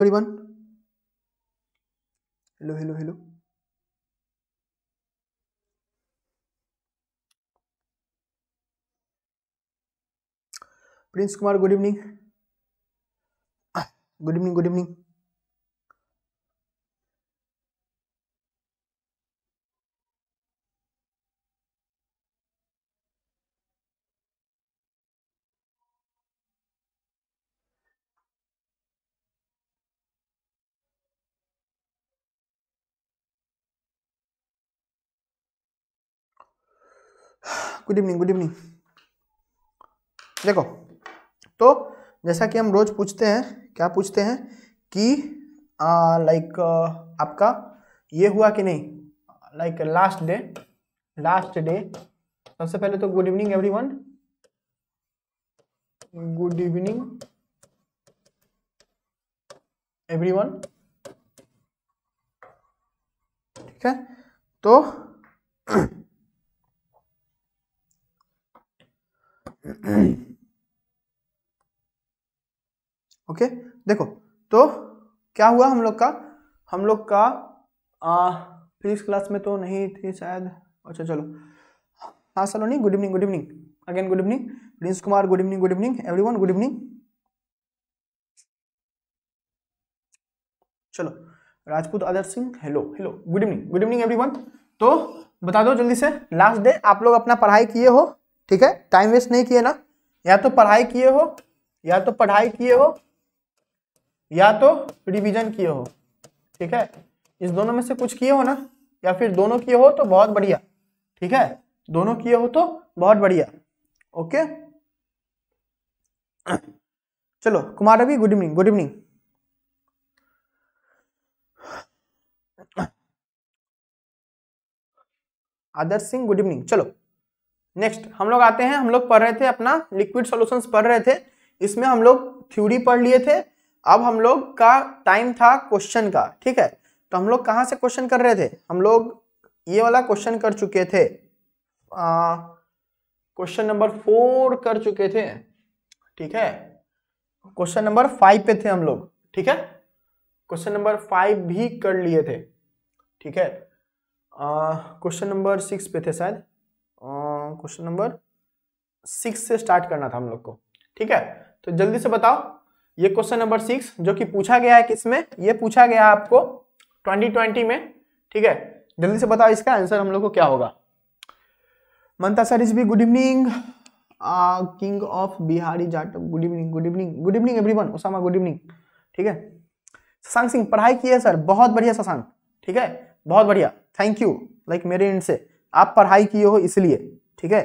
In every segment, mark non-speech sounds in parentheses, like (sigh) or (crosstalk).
everyone hello hello hello Prince Kumar good evening good evening good evening good evening good evening देखो तो जैसा कि हम रोज पूछते हैं क्या पूछते हैं कि लाइक आपका ये हुआ कि नहीं like last day last day सबसे पहले तो good evening everyone good evening everyone ठीक है तो ओके (clears throat) देखो तो क्या हुआ हम लोग का हम लोग का फिजिक्स क्लास में तो नहीं थी शायद अच्छा चलो हाँ नहीं good evening good evening again good evening Prince Kumar good evening good evening everyone good evening चलो Rajput Aadar Singh hello hello good evening good evening everyone तो बता दो जल्दी से लास्ट डे आप लोग अपना पढ़ाई किए हो ठीक है टाइम वेस्ट नहीं किए ना या तो पढ़ाई किए हो या तो पढ़ाई किए हो या तो रिवीजन किए हो ठीक है इस दोनों में से कुछ किए हो ना या फिर दोनों किए हो तो बहुत बढ़िया ठीक है दोनों किए हो तो बहुत बढ़िया ओके चलो Kumar Ravi good evening good evening Adarsh Singh good evening चलो नेक्स्ट हम लोग आते हैं हम लोग पढ़ रहे थे अपना लिक्विड सॉल्यूशंस पढ़ रहे थे इसमें हम लोग थ्यूरी पढ़ लिए थे अब हम लोग का टाइम था क्वेश्चन का ठीक है तो हम लोग कहाँ से क्वेश्चन कर रहे थे हम लोग ये वाला क्वेश्चन कर चुके थे क्वेश्चन नंबर फोर कर चुके थे ठीक है क्वेश्चन नंबर फाइव पे थे हम लोग ठीक है क्वेश्चन नंबर फाइव भी कर लिए थे ठीक है क्वेश्चन नंबर सिक्स पे थे शायद हूँ क्वेश्चन नंबर सिक्स से स्टार्ट करना था हम लोग को ठीक है तो जल्दी से बताओ ये क्वेश्चन नंबर सिक्स जो कि पूछा गया है किसमें ये पूछा गया आपको 2020 में ठीक है जल्दी से बताओ इसका आंसर हम लोग को क्या होगा ममता सर इज भी good evening king of Bihari Jat good evening good evening good evening everyone Osama good evening ठीक है शशांक सिंह पढ़ाई की है सर बहुत बढ़िया शशांक ठीक है बहुत बढ़िया थैंक यू लाइक मेरे एंड से आप पढ़ाई किए हो इसलिए ठीक है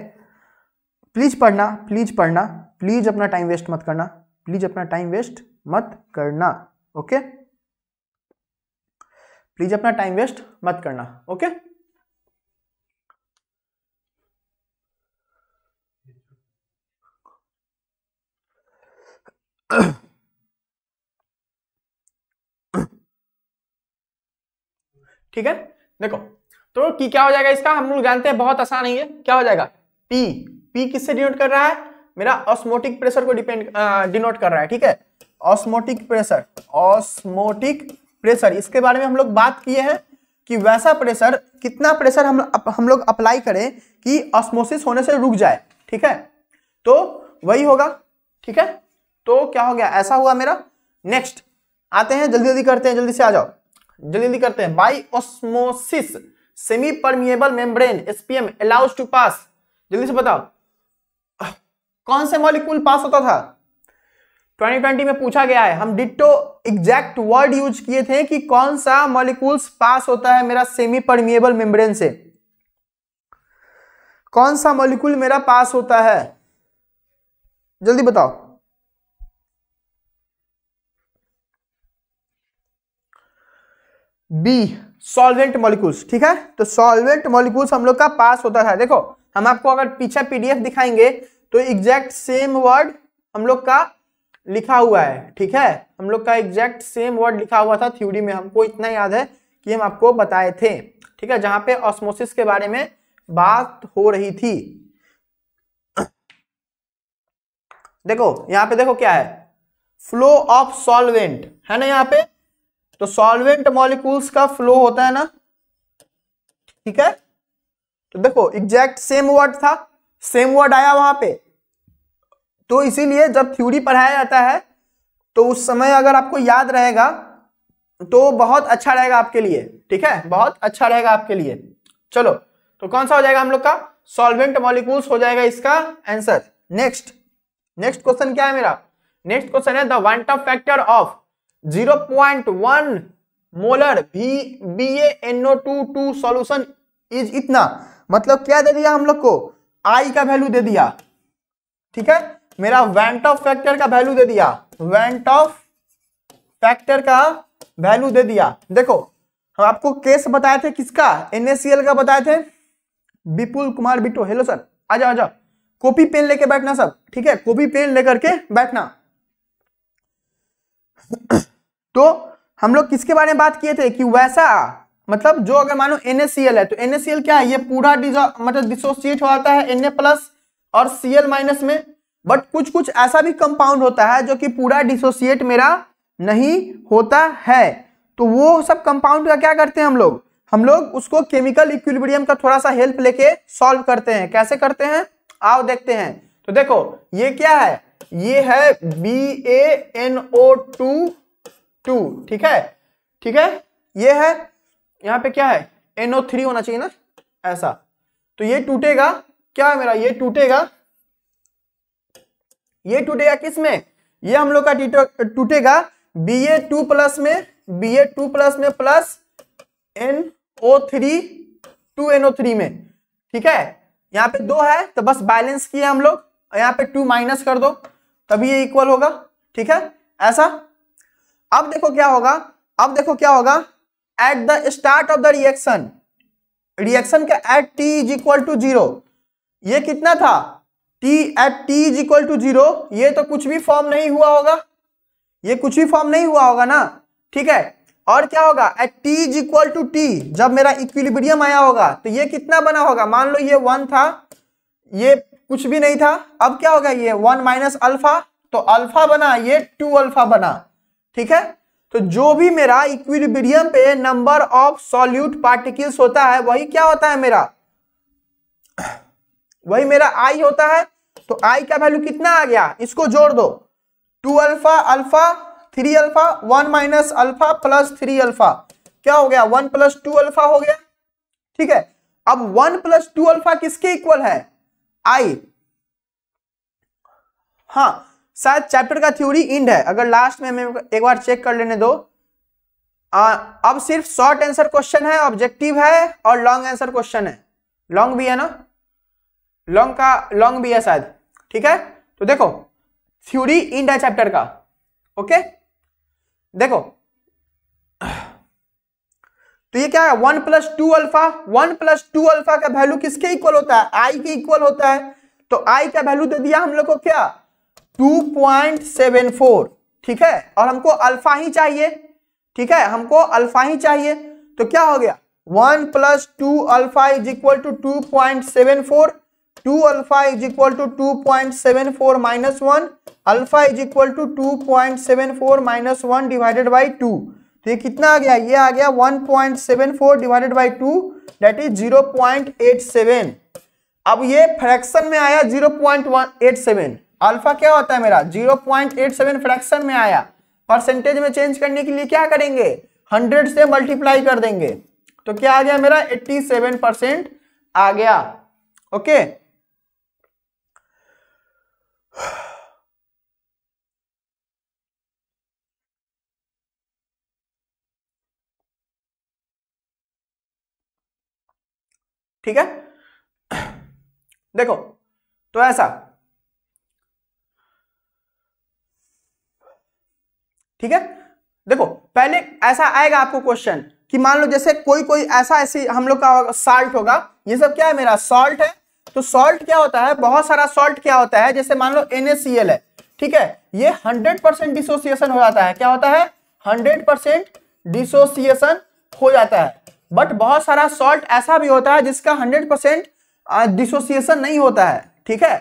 प्लीज पढ़ना प्लीज पढ़ना प्लीज अपना टाइम वेस्ट मत करना प्लीज अपना टाइम वेस्ट मत करना ओके प्लीज अपना टाइम वेस्ट मत करना ओके (coughs) ठीक है देखो तो की क्या हो जाएगा इसका हम लोग जानते हैं बहुत आसान है क्या हो जाएगा पी पी किससे डिनोट कर रहा है मेरा ऑस्मोटिक प्रेशर को डिपेंड डिनोट कर रहा है ठीक है ऑस्मोटिक प्रेशर ऑस्मोटिक प्रेशर इसके बारे में हम लोग बात किए हैं कि वैसा प्रेशर कितना प्रेशर हम हम लोग अप्लाई करें कि ऑस्मोसिस होने से रुक जाए ठीक है तो वही होगा ठीक है तो क्या हो गया ऐसा हुआ मेरा नेक्स्ट आते हैं जल्दी जल्दी करते हैं जल्दी से आ जाओ जल्दी जल्दी करते हैं by osmosis semi permeable membrane SPM allows to pass जल्दी से बताओ कौन से मॉलिक्यूल पास होता था 2020 में पूछा गया है हम डिटो एग्जैक्ट वर्ड यूज किए थे कि कौन सा मॉलिक्यूल्स पास होता है मेरा सेमी परमिएबल मेम्ब्रेन से कौन सा मॉलिक्यूल मेरा पास होता है जल्दी बताओ बी सॉल्वेंट मॉलिक्यूल्स ठीक है तो सॉल्वेंट मॉलिक्यूल्स हम लोग का पास होता था देखो हम आपको अगर पीछे पीडीएफ दिखाएंगे तो एग्जैक्ट सेम वर्ड हम लोग का लिखा हुआ है ठीक है हम लोग का एग्जैक्ट सेम वर्ड लिखा हुआ था थ्योरी में हमको इतना याद है कि हम आपको बताए थे ठीक है जहां पे ऑस्मोसिस के बारे में बात हो रही थी देखो यहां पे देखो क्या है फ्लो ऑफ सॉल्वेंट है ना यहाँ पे तो सॉल्वेंट मॉलिक्यूल्स का फ्लो होता है ना ठीक है तो देखो एग्जैक्ट सेम वर्ड था सेम वर्ड आया वहां पे तो इसीलिए जब थ्योरी पढ़ाया जाता है तो उस समय अगर आपको याद रहेगा तो बहुत अच्छा रहेगा आपके लिए ठीक है बहुत अच्छा रहेगा आपके लिए चलो तो कौन सा हो जाएगा हम लोग का सॉल्वेंट मॉलिक्यूल्स हो जाएगा इसका आंसर नेक्स्ट नेक्स्ट क्वेश्चन क्या है मेरा नेक्स्ट क्वेश्चन है the van't factor of 0.1 molar भी B NO two two solution is इतना मतलब क्या दे दिया हम लोग को आई का वैल्यू दे दिया ठीक है मेरा वेंट ऑफ फैक्टर का वैल्यू दे दिया वेंट ऑफ फैक्टर का वैल्यू दे दिया देखो हम आपको केस बताए थे किसका एनएसीएल का बताए थे विपुल कुमार बिट्टो हेलो सर आ जाओ आ जाओ कॉपी पेन लेके बैठना सब ठीक है कॉपी पेन लेकर के बैठना (coughs) तो हम लोग किसके बारे में बात किए थे कि वैसा मतलब जो अगर मानो एन है तो एन क्या है ये पूरा मतलब डिसोसिएट हो जाता है एन प्लस और सी माइनस में बट कुछ कुछ ऐसा भी कंपाउंड होता है जो कि पूरा डिसोसिएट मेरा नहीं होता है तो वो सब कंपाउंड का क्या करते हैं हम लोग हम लोग उसको केमिकल इक्विलिब्रियम का थोड़ा सा हेल्प लेके सॉल्व करते हैं कैसे करते हैं आओ देखते हैं तो देखो ये क्या है ये है B A N O two two ठीक है ठीक है ये है यहां पे क्या है एनओ थ्री होना चाहिए ना ऐसा तो ये टूटेगा क्या है मेरा ये टूटेगा ये टूटेगा किस में ये हम लोग का टूटेगा बी ए टू प्लस में बी ए टू प्लस में plus N O three two NO three में ठीक है यहां पे दो है तो बस बैलेंस किया हम लोग यहाँ पे टू माइनस कर दो तभी ये इक्वल होगा ठीक है ऐसा अब देखो क्या होगा अब देखो क्या होगा at the start of the reaction reaction का at T is equal to zero ये कितना था T at T is equal to zero ये तो कुछ भी फॉर्म नहीं हुआ होगा ये कुछ भी फॉर्म नहीं हुआ होगा ना ठीक है और क्या होगा at T is equal to T जब मेरा इक्विलिब्रियम आया होगा तो ये कितना बना होगा मान लो ये वन था ये कुछ भी नहीं था अब क्या हो गया ये वन माइनस अल्फा तो अल्फा बना ये टू अल्फा बना ठीक है तो जो भी मेरा इक्विलिब्रियम पे नंबर ऑफ सॉल्यूट पार्टिकल्स होता है वही क्या होता है मेरा वही मेरा आई होता है तो आई का वैल्यू कितना आ गया इसको जोड़ दो two alpha alpha three alpha one minus alpha plus three alpha क्या हो गया वन प्लस टू अल्फा हो गया ठीक है अब वन प्लस टू अल्फा किसके इक्वल है आई हाँ शायद चैप्टर का थ्योरी इंड है अगर लास्ट में हमें एक बार चेक कर लेने दो आ, अब सिर्फ शॉर्ट आंसर क्वेश्चन है ऑब्जेक्टिव है और लॉन्ग आंसर क्वेश्चन है लॉन्ग भी है ना लॉन्ग का लॉन्ग भी है शायद ठीक है तो देखो थ्योरी इंड है चैप्टर का ओके देखो तो ये क्या है one plus two alpha one plus two alpha का वैल्यू किसके इक्वल होता है आई के इक्वल होता है तो आई का वैल्यू दे दिया हम लोग को क्या टू पॉइंट सेवन फोर ठीक है और हमको अल्फा ही चाहिए ठीक है हमको अल्फा ही चाहिए तो क्या हो गया one plus two alpha is equal to two point seven four two alpha is equal to two point seven four minus one alpha is equal to two point seven four minus one divided by two तो ये कितना आ गया ये आ गया 1.74 point seven four divided by two that is zero अब ये फ्रैक्शन में आया 0.187 अल्फा क्या होता है मेरा 0.87 फ्रैक्शन में आया परसेंटेज में चेंज करने के लिए क्या करेंगे 100 से मल्टीप्लाई कर देंगे तो क्या आ गया मेरा 87 परसेंट आ गया ओके okay? ठीक है देखो तो ऐसा ठीक है देखो पहले ऐसा आएगा आपको क्वेश्चन कि मान लो जैसे कोई कोई ऐसा ऐसी हम लोग का साल्ट होगा ये सब क्या है मेरा सॉल्ट है तो सॉल्ट क्या होता है बहुत सारा सॉल्ट क्या होता है जैसे मान लो एनएसीएल है ठीक है ये 100 परसेंट डिसोसिएशन हो जाता है क्या होता है 100 परसेंट डिसोसिएशन हो जाता है बट बहुत सारा सॉल्ट ऐसा भी होता है जिसका हंड्रेड परसेंट डिसोसिएशन नहीं होता है ठीक है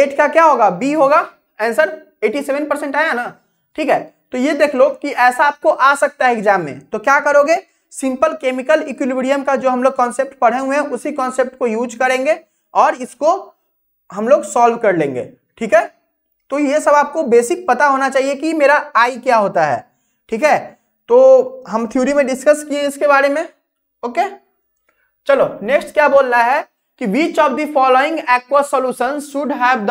एट का क्या होगा बी होगा आंसर एटी सेवन परसेंट आया ना ठीक है तो ये देख लो कि ऐसा आपको आ सकता है एग्जाम में तो क्या करोगे सिंपल केमिकल इक्विलिब्रियम का जो हम लोग कॉन्सेप्ट पढ़े हुए हैं उसी कॉन्सेप्ट को यूज करेंगे और इसको हम लोग सॉल्व कर लेंगे ठीक है तो ये सब आपको बेसिक पता होना चाहिए कि मेरा आई क्या होता है ठीक है तो हम थ्योरी में डिस्कस किए इसके बारे में ओके चलो नेक्स्ट क्या बोल रहा है कि which of the following aqua solution should have the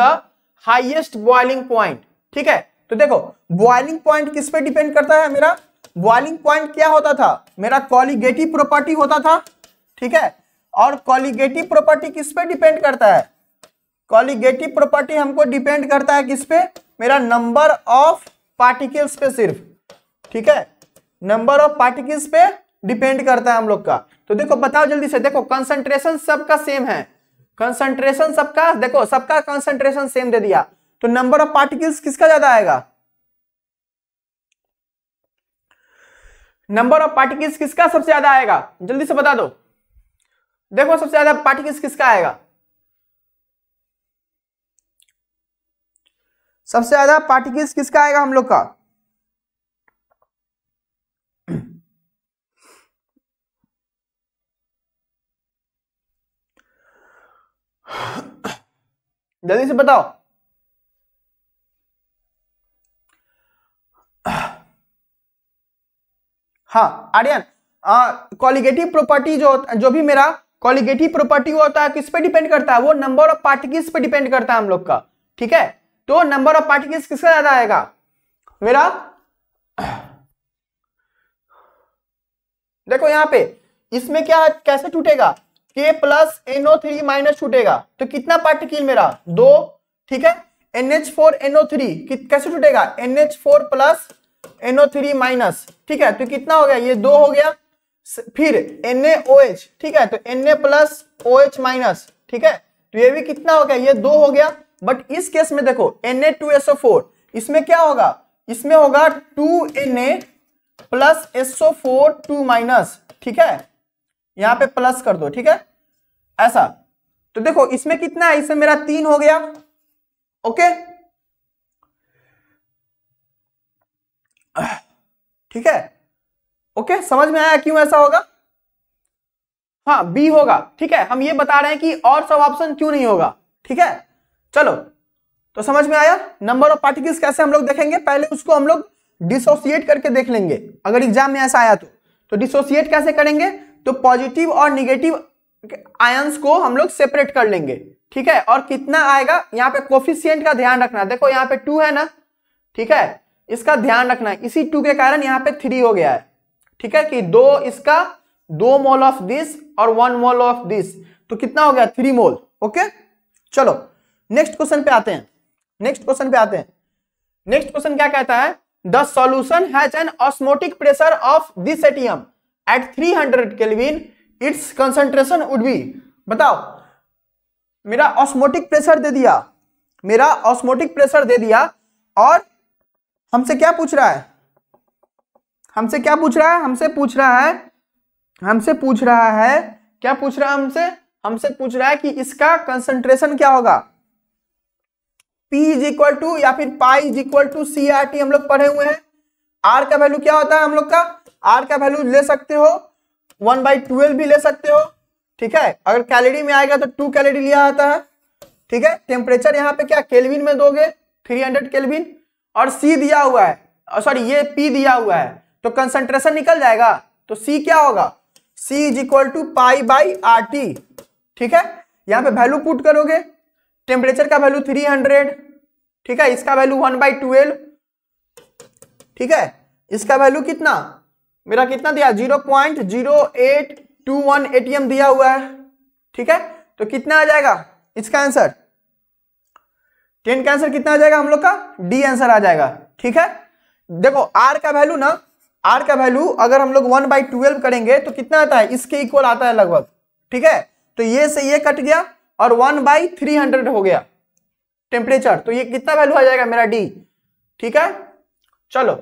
highest boiling point ठीक है तो देखो बॉइलिंग पॉइंट किस पे डिपेंड करता है मेरा बॉइलिंग पॉइंट क्या होता था मेरा कॉलीगेटिव प्रॉपर्टी होता था ठीक है और कॉलीगेटिव प्रॉपर्टी किस पे डिपेंड करता है कॉलीगेटिव प्रॉपर्टी हमको डिपेंड करता है किस पे मेरा नंबर ऑफ पार्टिकल्स पे सिर्फ ठीक है नंबर ऑफ पार्टिकल्स पे डिपेंड करता है हम लोग का तो देखो बताओ जल्दी से देखो कंसंट्रेशन सबका सेम है कंसंट्रेशन सबका देखो सबका कंसंट्रेशन सेम दे दिया तो नंबर ऑफ पार्टिकल्स किसका ज्यादा आएगा नंबर ऑफ पार्टिकल्स किसका सबसे ज्यादा आएगा जल्दी से बता दो देखो सबसे ज्यादा पार्टिकल्स किसका आएगा सबसे ज्यादा पार्टिकल्स किसका आएगा हम लोग का जल्दी से बताओ हाँ आर्यन कॉलिगेटिव प्रॉपर्टी जो जो भी मेरा कॉलिगेटिव प्रॉपर्टी होता है किस पे डिपेंड करता है वो नंबर ऑफ पार्टिकल्स पे डिपेंड करता है हम लोग का ठीक है तो नंबर ऑफ पार्टिकल्स किसका ज्यादा आएगा मेरा देखो यहां पे इसमें क्या कैसे टूटेगा के प्लस एनओ थ्री माइनस छूटेगा तो कितना पार्टिकल मेरा दो ठीक है एनएच फोर एनओ थ्री कैसे छूटेगा NH four plus NO three minus ठीक है तो कितना हो गया ये दो हो गया फिर एच ठीक है तो Na plus O H minus ठीक है तो ये भी कितना हो गया ये दो हो गया बट इस केस में देखो N A two SO four इसमें क्या होगा इसमें होगा two N A plus SO four two minus ठीक है यहां पे प्लस कर दो ठीक है ऐसा तो देखो इसमें कितना है इसमें मेरा तीन हो गया ओके ठीक है ओके समझ में आया क्यों ऐसा होगा हाँ बी होगा ठीक है हम ये बता रहे हैं कि और सब ऑप्शन क्यों नहीं होगा ठीक है चलो तो समझ में आया नंबर ऑफ पार्टिकल्स कैसे हम लोग देखेंगे पहले उसको हम लोग डिसोसिएट करके देख लेंगे अगर एग्जाम में ऐसा आया तो तो डिसोसिएट कैसे करेंगे तो पॉजिटिव और निगेटिव आयंस को हम लोग सेपरेट कर लेंगे ठीक है और कितना आएगा यहाँ पे कोफिशियंट का ध्यान रखना देखो यहाँ पे टू है ना ठीक है इसका ध्यान रखना इसी टू के कारण यहाँ पे थ्री हो गया है ठीक है कि दो इसका दो मोल ऑफ दिस और वन मोल ऑफ दिस तो कितना हो गया थ्री मोल ओके चलो नेक्स्ट क्वेश्चन पे आते हैं नेक्स्ट क्वेश्चन पे आते हैं नेक्स्ट क्वेश्चन क्या कहता है the solution has an osmotic pressure of this ATM at 300 hundred kelvin its concentration would be बताओ मेरा ऑस्मोटिक प्रेशर दे दिया मेरा ऑस्मोटिक प्रेशर दे दिया और हमसे क्या पूछ रहा है हमसे क्या पूछ रहा है हमसे पूछ रहा है हमसे पूछ रहा है क्या पूछ रहा है हमसे हमसे पूछ रहा है कि इसका कंसंट्रेशन क्या होगा P इज इक्वल टू या फिर pi is equal to C R T हम लोग पढ़े हुए हैं R का वैल्यू क्या होता है हम लोग का आर का वैल्यू ले सकते हो वन बाई ट्वेल्व भी ले सकते हो ठीक है अगर कैलोरी में आएगा तो टू कैलोरी लिया जाता है ठीक है टेम्परेचर यहाँ पे क्या केल्विन में दोगे थ्री हंड्रेड केलविन और सी दिया हुआ है सॉरी ये पी दिया हुआ है तो कंसंट्रेशन निकल जाएगा तो सी क्या होगा C is equal to pi by R T ठीक है यहाँ पे वैल्यू पुट करोगे टेम्परेचर का वैल्यू थ्री हंड्रेड ठीक है इसका वैल्यू वन बाई ट्वेल्व ठीक है इसका वैल्यू कितना मेरा कितना दिया zero point zero eight two one ATM दिया हुआ है ठीक है तो कितना आ जाएगा इसका आंसर टेन का आंसर कितना आ जाएगा हम लोग का डी आंसर आ जाएगा ठीक है देखो आर का वैल्यू ना आर का वैल्यू अगर हम लोग वन बाई ट्वेल्व करेंगे तो कितना आता है इसके इक्वल आता है लगभग ठीक है तो ये से ये कट गया और वन बाई थ्री हंड्रेड हो गया टेम्परेचर तो ये कितना वैल्यू आ जाएगा मेरा डी ठीक है चलो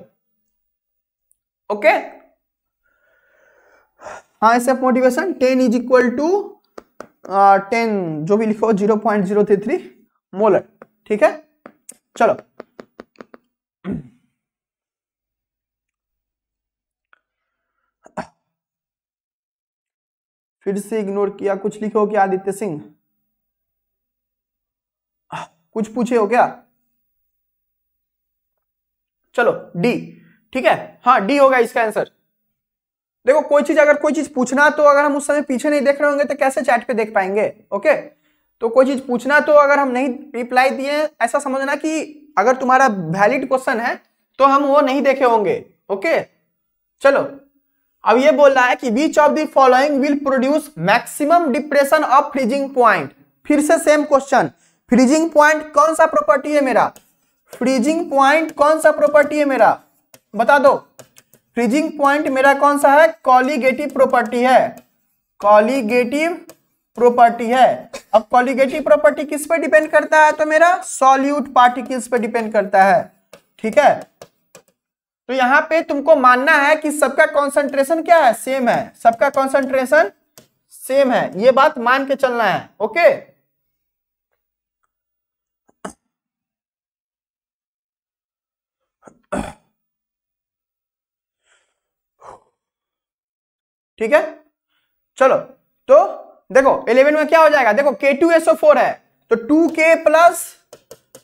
ओके हाँ S F motivation ten is equal to ten जो भी लिखो zero point zero three three molar ठीक है चलो फिर से इग्नोर किया कुछ लिखे हो क्या आदित्य सिंह कुछ पूछे हो क्या चलो डी ठीक है हाँ डी होगा इसका आंसर देखो कोई चीज अगर कोई चीज पूछना तो अगर हम उस समय पीछे नहीं देख रहे होंगे तो कैसे चैट पे देख पाएंगे ओके तो कोई चीज पूछना तो अगर हम नहीं रिप्लाई दिए ऐसा समझना कि अगर तुम्हारा वैलिड क्वेश्चन है तो हम वो नहीं देखे होंगे ओके चलो अब ये बोल रहा है कि which of the following will produce maximum depression of freezing point फिर से सेम क्वेश्चन फ्रीजिंग पॉइंट कौन सा प्रॉपर्टी है मेरा फ्रीजिंग पॉइंट कौन सा प्रॉपर्टी है मेरा बता दो फ्रीजिंग पॉइंट मेरा कौन सा है कॉलीगेटिव प्रॉपर्टी है कॉलीगेटिव प्रॉपर्टी है अब कॉलीगेटिव प्रॉपर्टी किस पे डिपेंड करता है तो मेरा सॉल्यूट पार्टिकल्स पे डिपेंड करता है ठीक है तो यहां पे तुमको मानना है कि सबका कॉन्सेंट्रेशन क्या है सेम है सबका कॉन्सेंट्रेशन सेम है ये बात मान के चलना है ओके ठीक है चलो तो देखो इलेवन में क्या हो जाएगा देखो के टू एसओ फोर है तो टू के प्लस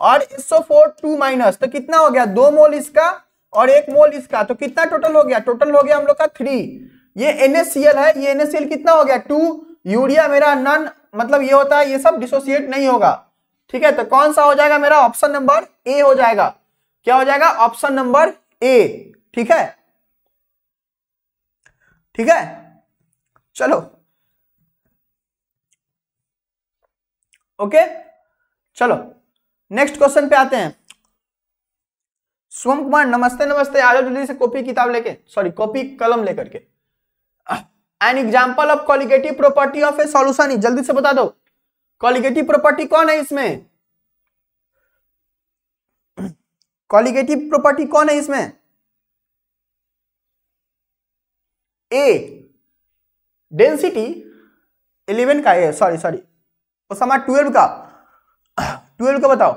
और एसओ फोर टू माइनस तो कितना हो गया दो मोल इसका और एक मोल इसका तो कितना टोटल हो गया टोटल हो गया हम लोग का थ्री ये एनएससीएल है ये एनएससीएल कितना हो गया टू यूरिया मेरा नन मतलब ये होता है ये सब डिसोसिएट नहीं होगा ठीक है तो कौन सा हो जाएगा मेरा ऑप्शन नंबर ए हो जाएगा क्या हो जाएगा ऑप्शन नंबर ए ठीक है ठीक है चलो ओके चलो नेक्स्ट क्वेश्चन पे आते हैं सोम कुमार नमस्ते नमस्ते आ जाओ जल्दी से कॉपी किताब लेके सॉरी कॉपी कलम लेकर के an example of colligative property of a solution जल्दी से बता दो कॉलिगेटिव प्रॉपर्टी कौन है इसमें कॉलिगेटिव प्रॉपर्टी कौन है इसमें ए डेंसिटी 11 का ए सॉरी सॉरी समा 12 का 12 का बताओ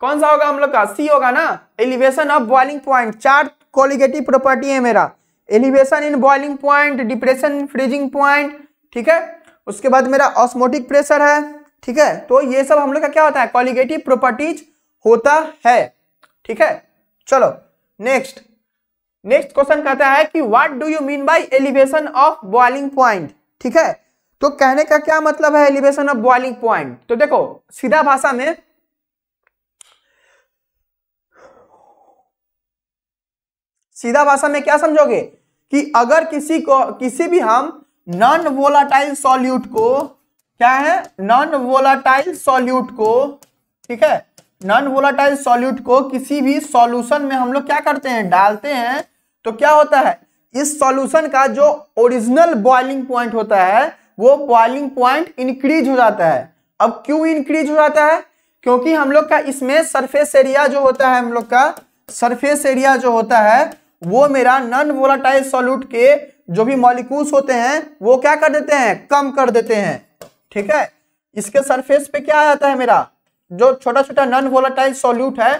कौन सा होगा हम लोग का सी होगा ना एलिवेशन ऑफ बॉइलिंग पॉइंट चार क्वालिगेटिव प्रॉपर्टी है मेरा elevation in boiling point depression freezing point ठीक है उसके बाद मेरा ऑस्मोटिक प्रेशर है ठीक है तो ये सब हम लोग का क्या होता है कॉलिगेटिव प्रॉपर्टीज होता है ठीक है चलो नेक्स्ट नेक्स्ट क्वेश्चन कहता है कि what do you mean by elevation of boiling point ठीक है तो कहने का क्या मतलब है एलिवेशन ऑफ बॉइलिंग पॉइंट तो देखो सीधा भाषा में सीधा भाषा में क्या समझोगे कि अगर किसी को किसी भी हम नॉन वोलाटाइल सॉल्यूट को क्या है नॉन वोलाटाइल सॉल्यूट को ठीक है नॉन वोलाटाइल सॉल्यूट को किसी भी सॉल्यूशन में हम लोग क्या करते हैं डालते हैं तो क्या होता है इस सॉल्यूशन का जो ओरिजिनल बॉइलिंग पॉइंट होता है वो बॉइलिंग पॉइंट इंक्रीज हो जाता है अब क्यों इंक्रीज हो जाता है क्योंकि हम लोग का इसमें सरफेस एरिया जो होता है हम लोग का सरफेस एरिया जो होता है वो मेरा नॉन वोलाटाइल सॉल्यूट के जो भी मॉलिक्यूल्स होते हैं वो क्या कर देते हैं कम कर देते हैं ठीक है इसके सरफेस पे क्या आ जाता है मेरा जो छोटा छोटा नॉन वोलाटाइल सॉल्यूट है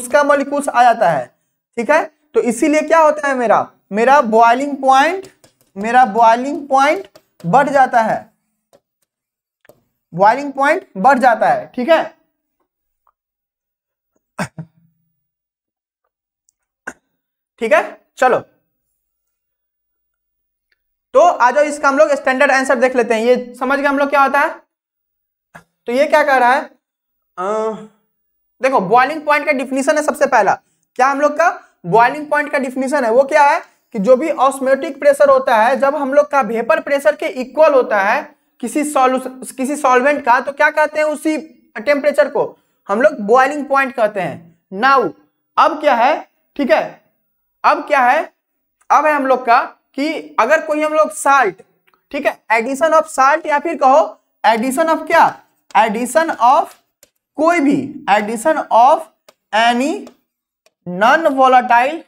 उसका मॉलिक्यूल्स आ जाता है ठीक है तो इसीलिए क्या होता है मेरा मेरा बॉइलिंग पॉइंट मेरा बॉइलिंग पॉइंट बढ़ जाता है बॉइलिंग पॉइंट बढ़ जाता है ठीक है ठीक है चलो तो आ जाओ इसका हम लोग स्टैंडर्ड आंसर देख लेते हैं ये समझ गए हम लोग क्या होता है तो ये क्या कह रहा है आ, देखो बॉइलिंग पॉइंट का डिफिनीशन है सबसे पहला क्या हम लोग का बॉइलिंग पॉइंट का डिफिनेशन है वो क्या है कि जो भी ऑस्मेटिक प्रेशर होता है जब हम लोग का वेपर प्रेशर के इक्वल होता है किसी सॉल्व किसी सॉल्वेंट का तो क्या कहते हैं उसी टेम्परेचर को हम लोग बॉइलिंग पॉइंट कहते हैं नाउ अब क्या है ठीक है अब क्या है अब है हम लोग का कि अगर कोई हम लोग साल्ट ठीक है एडिशन ऑफ साल्ट या फिर कहो एडिशन ऑफ क्या एडिशन ऑफ कोई भी addition of any non volatile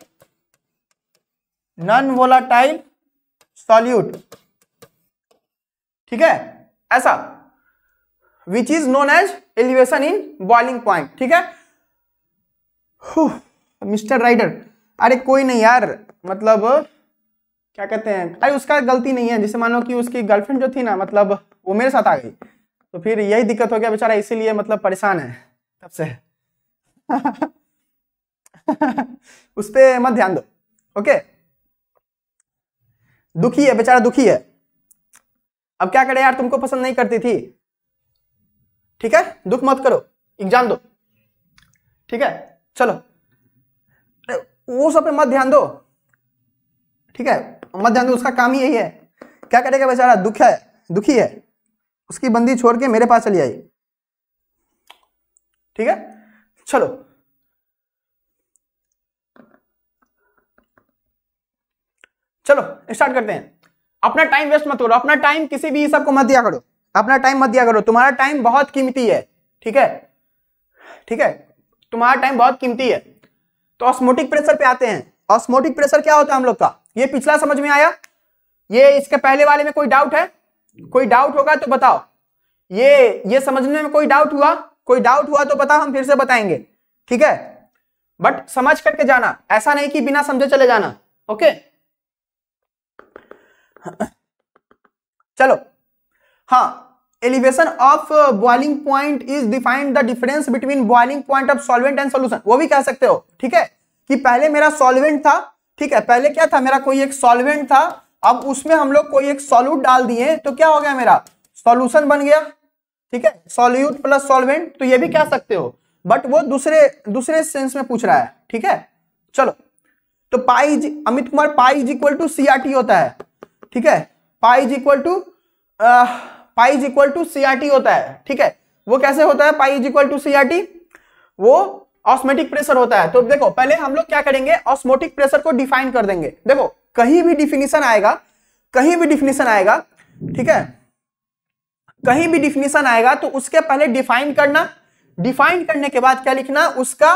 non volatile solute ठीक है ऐसा which is known as elevation in boiling point ठीक है मिस्टर राइडर अरे कोई नहीं यार मतलब क्या कहते हैं अरे उसका गलती नहीं है जैसे मानो कि उसकी गर्लफ्रेंड जो थी ना मतलब वो मेरे साथ आ गई तो फिर यही दिक्कत हो गया बेचारा इसीलिए मतलब परेशान है तब से (laughs) (laughs) उस पर मत ध्यान दो ओके दुखी है बेचारा दुखी है अब क्या करे यार तुमको पसंद नहीं करती थी ठीक है दुख मत करो एग्जाम दो ठीक है चलो वो सब पे मत ध्यान दो ठीक है मत ध्यान दो उसका काम ही यही है क्या करेगा बेचारा दुख है दुखी है उसकी बंदी छोड़ के मेरे पास चली आई ठीक है चलो चलो स्टार्ट करते हैं अपना टाइम वेस्ट मत करो अपना टाइम किसी भी सबको मत दिया करो अपना टाइम मत दिया करो तुम्हारा टाइम बहुत कीमती है ठीक है ठीक है तुम्हारा टाइम बहुत कीमती है तो ऑस्मोटिक प्रेशर पे आते हैं ऑस्मोटिक प्रेशर क्या होता है हम लोग का ये पिछला समझ में आया ये इसके पहले वाले में कोई डाउट है कोई डाउट होगा तो बताओ ये ये समझने में कोई डाउट हुआ कोई डाउट हुआ तो बताओ हम फिर से बताएंगे ठीक है बट समझ करके जाना ऐसा नहीं कि बिना समझे चले जाना ओके चलो हाँ elevation of boiling point is defined the difference between boiling point of solvent and solution वो भी कह सकते हो ठीक है कि पहले मेरा सॉल्वेंट था ठीक है पहले क्या था मेरा कोई एक सॉल्वेंट था अब उसमें हम लोग कोई एक सॉल्यूट डाल दिए तो क्या हो गया मेरा सॉल्यूशन बन गया ठीक है सॉल्यूट प्लस सॉल्वेंट तो ये भी कह सकते हो बट वो दूसरे दूसरे सेंस में पूछ रहा है ठीक है चलो तो pi Amit Kumar pi is equal to CRT होता है ठीक है pi is equal to pi is equal to CRT होता है ठीक है वो कैसे होता है pi is equal to CRT वो ऑस्मेटिक प्रेशर होता है तो देखो पहले हम लोग क्या करेंगे ऑस्मोटिक प्रेशर को डिफाइन कर देंगे देखो कहीं भी डिफिनेशन आएगा कहीं भी डिफिनेशन आएगा ठीक है कहीं भी डिफिनेशन आएगा तो उसके पहले डिफाइन करना डिफाइन करने के बाद क्या लिखना उसका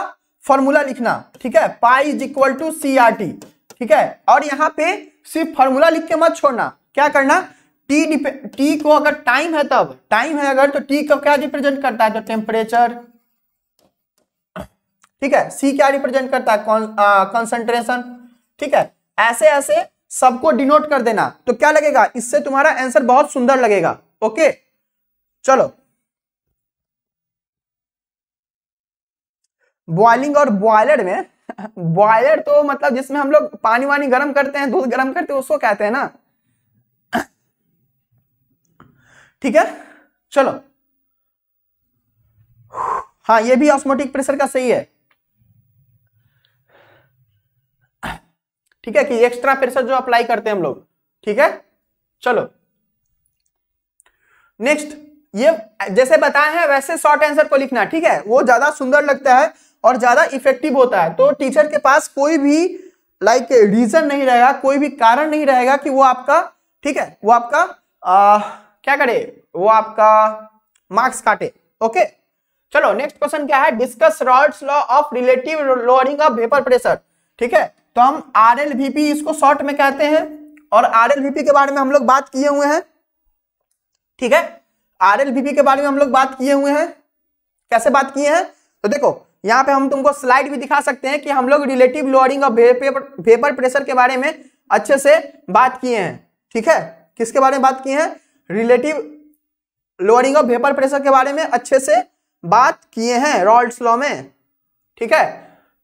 फॉर्मूला लिखना ठीक है pi is equal to C ठीक है और यहां पे सिर्फ फार्मूला लिख के मत छोड़ना क्या करना टी डिपे टी को अगर टाइम है तब टाइम है अगर तो टी को क्या रिप्रेजेंट करता है तो टेम्परेचर ठीक है सी क्या रिप्रेजेंट करता है कॉन्सेंट्रेशन ठीक है ऐसे ऐसे सबको डिनोट कर देना तो क्या लगेगा इससे तुम्हारा आंसर बहुत सुंदर लगेगा ओके चलो बॉइलिंग और बॉयलर में बॉयलर तो मतलब जिसमें हम लोग पानी वानी गर्म करते हैं दूध गर्म करते हैं उसको कहते हैं ना ठीक है चलो हाँ ये भी ऑस्मोटिक प्रेशर का सही है ठीक है कि एक्स्ट्रा प्रेशर जो अप्लाई करते हैं हम लोग ठीक है चलो नेक्स्ट ये जैसे बताए हैं वैसे शॉर्ट आंसर को लिखना ठीक है वो ज्यादा सुंदर लगता है और ज़्यादा इफेक्टिव होता है तो टीचर के पास कोई भी लाइक like, रीज़न नहीं रहेगा कोई भी कारण नहीं रहेगा कि वो आपका ठीक है वो आपका आ, क्या करे वो आपका मार्क्स काटे ओके चलो नेक्स्ट क्वेश्चन क्या है discuss Raoult's law of relative lowering of vapour pressure ठीक है तो हम आर इसको शॉर्ट में कहते हैं और आर के बारे में हम लोग बात किए हुए हैं ठीक है आर के बारे में हम लोग बात किए हुए हैं कैसे बात किए हैं तो देखो यहाँ पे हम तुमको स्लाइड भी दिखा सकते हैं कि हम लोग relative lowering of vapour pressure के बारे में अच्छे से बात किए हैं ठीक है किसके बारे में बात किए हैं रिलेटिव लोअरिंग और वेपर प्रेशर के बारे में अच्छे से बात किए हैं रॉल्ट लॉ में ठीक है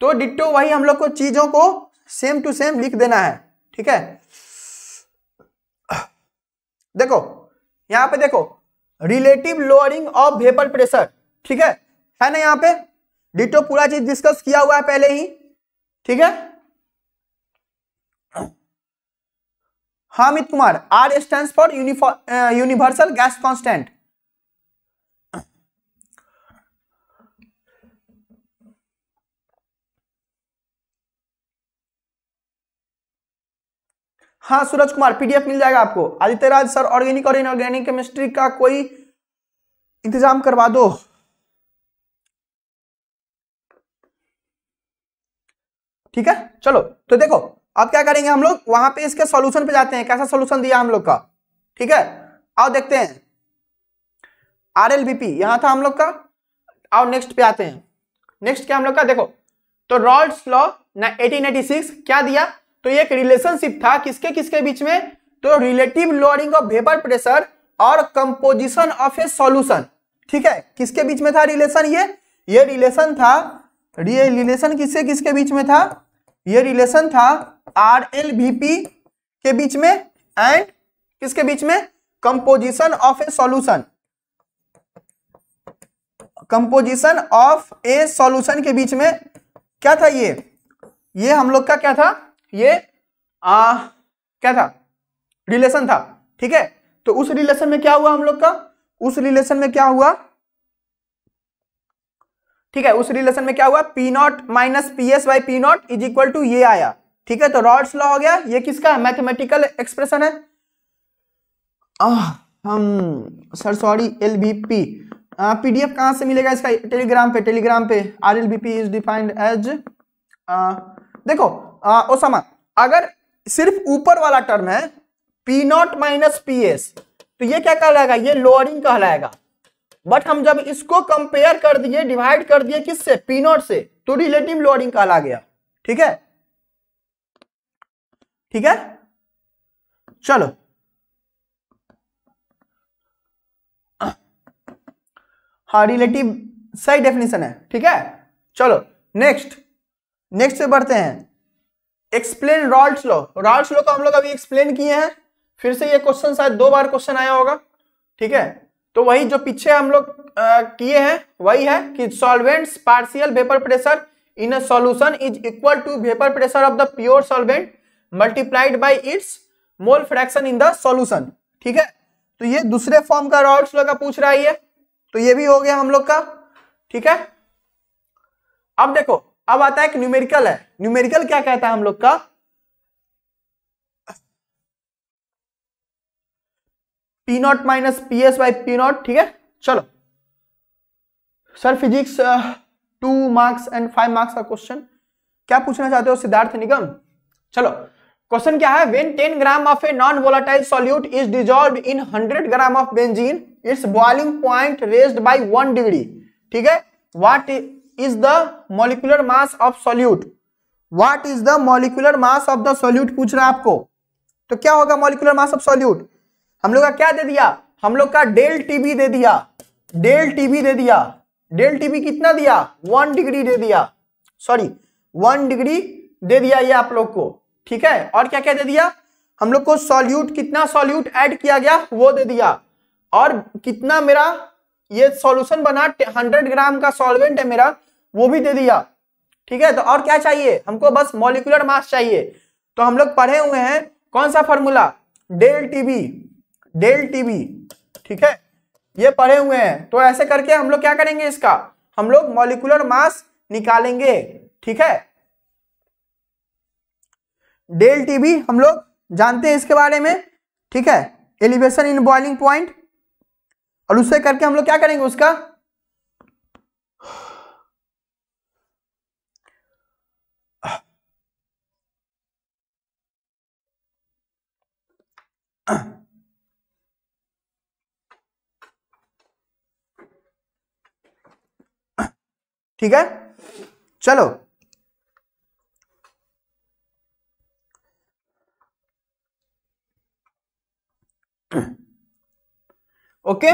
तो डिट्टो वही हम लोग को चीजों को सेम टू सेम लिख देना है ठीक है देखो यहां पे देखो relative lowering of vapour pressure ठीक है है ना यहां पे डिटो पूरा चीज डिस्कस किया हुआ है पहले ही ठीक है हा Amit Kumar R stand for universal gas constant हाँ सूरज कुमार पीडीएफ मिल जाएगा आपको आदित्य राज सर ऑर्गेनिक और इनऑर्गेनिक केमिस्ट्री का कोई इंतजाम करवा दो ठीक है चलो तो देखो अब क्या करेंगे हम लोग वहां पे इसके सॉल्यूशन पे जाते हैं कैसा सॉल्यूशन दिया हम लोग का ठीक है आओ देखते हैं आर एल बी पी यहां था हम लोग का आओ नेक्स्ट पे आते हैं नेक्स्ट क्या हम लोग का देखो तो Raoult law eighteen eighty six क्या दिया तो ये एक रिलेशनशिप था किसके किसके बीच में तो relative lowering of vapour pressure और कंपोजिशन ऑफ ए सॉल्यूशन ठीक है किसके बीच में था रिलेशन ये ये रिलेशन था ये रिलेशन किसके किसके बीच में था ये रिलेशन था आर एल बी पी के बीच में एंड किसके बीच में composition of a solution composition of a solution के बीच में क्या था ये ये हम लोग का क्या था ये आ, क्या था रिलेशन था ठीक है तो उस रिलेशन में क्या हुआ हम लोग का उस रिलेशन में क्या हुआ ठीक है उस रिलेशन में क्या हुआ P not minus P S by P not is equal to ये आया ठीक है तो रॉड्स लॉ हो गया ये किसका है मैथमेटिकल एक्सप्रेशन है आह, हम sir sorry L B P PDF कहां से मिलेगा इसका टेलीग्राम पे टेलीग्राम पे R L B P is defined as देखो आ, ओ ओसामा अगर सिर्फ ऊपर वाला टर्म है P not minus P S तो ये क्या कहलाएगा ये लोअरिंग कहलाएगा बट हम जब इसको कंपेयर कर दिए डिवाइड कर दिए किससे पी नॉट से तो रिलेटिव लोडिंग कहला गया ठीक है ठीक है चलो हाँ रिलेटिव सही डेफिनेशन है ठीक है चलो नेक्स्ट नेक्स्ट से बढ़ते हैं explain Raoult law Raoult law तो हम लोग अभी एक्सप्लेन किए हैं फिर से ये क्वेश्चन शायद दो बार क्वेश्चन आया होगा ठीक है तो वही जो पीछे हम लोग किए हैं वही है कि solvent's partial vapour pressure in a solution is equal to vapour pressure of the pure solvent multiplied by its mole fraction in the solution ठीक है तो ये दूसरे फॉर्म का रॉड्स का पूछ रहा है ये तो ये भी हो गया हम लोग का ठीक है अब देखो अब आता है एक न्यूमेरिकल है न्यूमेरिकल क्या कहता है हम लोग का P not minus P S by P naught ठीक है चलो sir physics two marks and five marks का क्वेश्चन क्या पूछना चाहते हो सिद्धार्थ निगम चलो क्वेश्चन क्या है when ten gram of a non volatile solute is dissolve in hundred gram of benzene its boiling point raised by one degree ठीक है what is the molecular mass of solute what is the molecular mass of the solute पूछ रहा है आपको तो क्या होगा molecular mass of solute हम लोग का क्या दे दिया हम लोग का डेल टीबी दे दिया डेल टीबी दे दिया डेल टीबी कितना दिया वन डिग्री दे दिया सॉरी वन डिग्री दे दिया ये आप लोग को ठीक है और क्या क्या दे दिया हम लोग को सॉल्यूट कितना सॉल्यूट ऐड किया गया वो दे दिया और कितना मेरा ये सॉल्यूशन बना हंड्रेड ग्राम का सॉल्वेंट है मेरा वो भी दे दिया ठीक है तो और क्या चाहिए हमको बस मॉलिकुलर मास चाहिए तो हम लोग पढ़े हुए हैं कौन सा formula del TB del TV ठीक है ये पढ़े हुए हैं तो ऐसे करके हम लोग क्या करेंगे इसका हम लोग मॉलिकुलर मास निकालेंगे ठीक है डेल टीबी हम लोग जानते हैं इसके बारे में ठीक है एलिवेशन इन बॉइलिंग पॉइंट और उससे करके हम लोग क्या करेंगे उसका ठीक है चलो ओके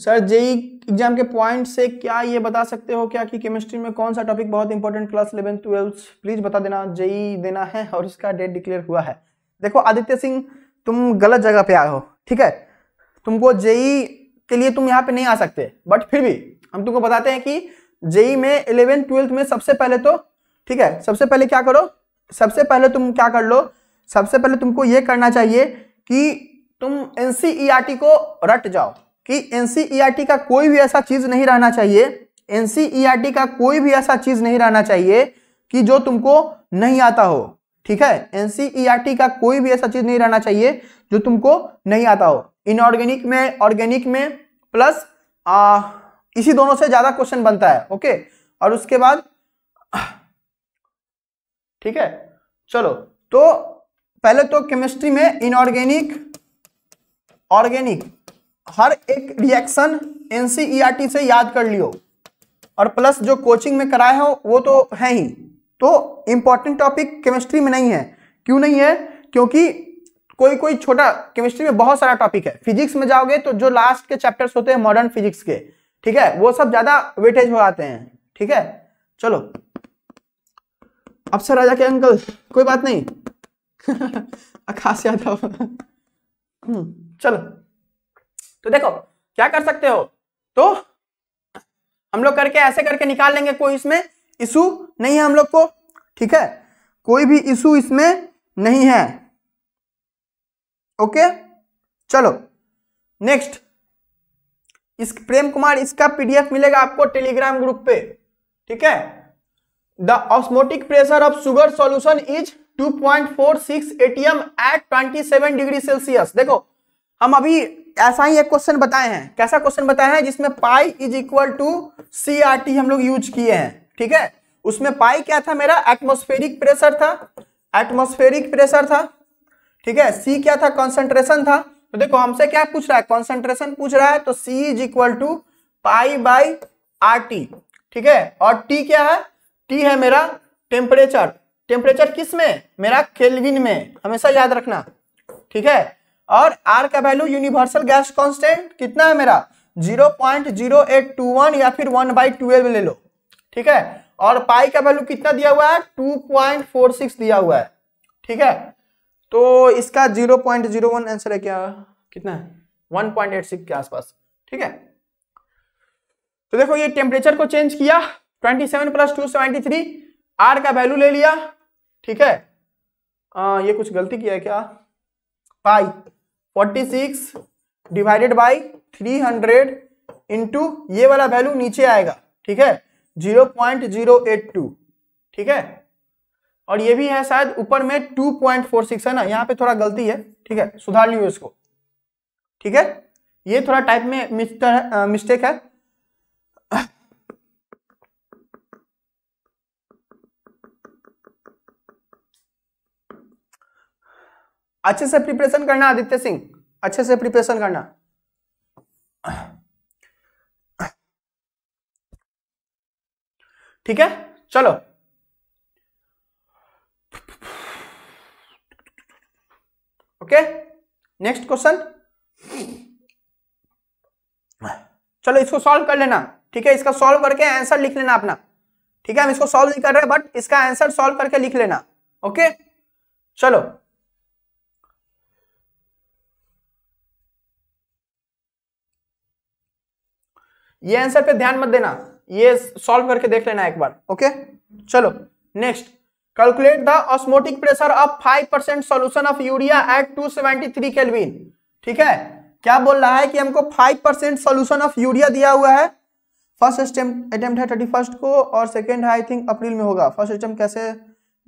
सर जेई एग्जाम के पॉइंट से क्या ये बता सकते हो क्या कि केमिस्ट्री में कौन सा टॉपिक बहुत important class eleven twelfth please बता देना जेई देना है और इसका डेट डिक्लेयर हुआ है देखो आदित्य सिंह तुम गलत जगह पे आए हो ठीक है तुमको जेई के लिए तुम यहाँ पे नहीं आ सकते बट फिर भी हम तुमको बताते हैं कि जेई में इलेवेंथ ट्वेल्थ में सबसे पहले तो ठीक है सबसे पहले क्या करो सबसे पहले तुम क्या कर लो सबसे पहले तुमको ये करना चाहिए कि तुम एन e को रट जाओ कि एन e का कोई भी ऐसा चीज़ नहीं रहना चाहिए एन e का कोई भी ऐसा चीज़ नहीं रहना चाहिए कि जो तुमको नहीं आता हो ठीक है एन का कोई भी ऐसा चीज़ नहीं रहना चाहिए जो तुमको नहीं आता हो इनऑर्गेनिक में ऑर्गेनिक में प्लस आ, इसी दोनों से ज्यादा क्वेश्चन बनता है ओके और उसके बाद ठीक है चलो तो पहले तो केमिस्ट्री में इनऑर्गेनिक ऑर्गेनिक हर एक रिएक्शन एनसीईआरटी e से याद कर लियो और प्लस जो कोचिंग में कराए हो वो तो है ही तो इंपॉर्टेंट टॉपिक केमिस्ट्री में नहीं है क्यों नहीं है क्योंकि कोई कोई छोटा केमिस्ट्री में बहुत सारा टॉपिक है फिजिक्स में जाओगे तो जो लास्ट के चैप्टर्स होते हैं मॉडर्न फिजिक्स के ठीक है वो सब ज्यादा वेटेज हो आते हैं ठीक है चलो अफसर राजा के अंकल कोई बात नहीं (laughs) आकाश यादव हम्म, चलो तो देखो क्या कर सकते हो तो हम लोग करके ऐसे करके निकाल लेंगे कोई इसमें इशू नहीं है हम लोग को ठीक है कोई भी इशू इसमें नहीं है ओके चलो नेक्स्ट इस प्रेम कुमार इसका पीडीएफ मिलेगा आपको टेलीग्राम ग्रुप पे ठीक है the osmotic pressure of sugar solution is 2.46 atm at 27 degree Celsius देखो हम अभी ऐसा ही एक क्वेश्चन बताए हैं कैसा क्वेश्चन बताए हैं जिसमें pi is equal to C हम लोग यूज किए हैं ठीक है उसमें पाई क्या था मेरा एटमोस्फेरिक प्रेशर था एटमोस्फेरिक प्रेशर था ठीक है सी क्या था कॉन्सेंट्रेशन था तो देखो हमसे क्या पूछ रहा है कॉन्सेंट्रेशन पूछ रहा है तो C is equal to pi by R T ठीक है और T क्या है T है मेरा टेम्परेचर टेम्परेचर किस में मेरा केल्विन में हमेशा याद रखना ठीक है और R का वैल्यू यूनिवर्सल गैस कांस्टेंट कितना है मेरा 0.0821 या फिर 1 बाई ट्वेल्व ले लो ठीक है और पाई का वैल्यू कितना दिया हुआ है 2.46 दिया हुआ है ठीक है तो इसका zero point zero one answer है क्या कितना है वन पॉइंट एट सिक्स के आसपास ठीक है तो देखो ये टेम्परेचर को चेंज किया twenty seven plus two seventy three R का वैल्यू ले लिया ठीक है आ, ये कुछ गलती किया है क्या pi forty six divided by three hundred into ये वाला वैल्यू नीचे आएगा ठीक है zero point zero eight two ठीक है और ये भी है शायद ऊपर में 2.46 है ना यहाँ पे थोड़ा गलती है ठीक है सुधार लियो इसको ठीक है ये थोड़ा टाइप में मिस्टर मिस्टेक है अच्छे से प्रिपरेशन करना आदित्य सिंह अच्छे से प्रिपरेशन करना ठीक है चलो ओके नेक्स्ट क्वेश्चन चलो इसको सॉल्व कर लेना ठीक है इसका सॉल्व करके आंसर लिख लेना अपना ठीक है हम इसको सॉल्व नहीं कर रहे बट इसका आंसर सॉल्व करके लिख लेना ओके चलो ये आंसर पे ध्यान मत देना ये सॉल्व करके देख लेना एक बार ओके चलो next calculate the osmotic pressure of five percent solution of urea at two seventy three kelvin ठीक है क्या बोल रहा है कि हमको five percent solution of urea दिया हुआ है फर्स्ट अटेम्प्ट है थर्टी फर्स्ट को और सेकेंड है आई थिंक अप्रैल में होगा फर्स्ट अटेम्प्ट कैसे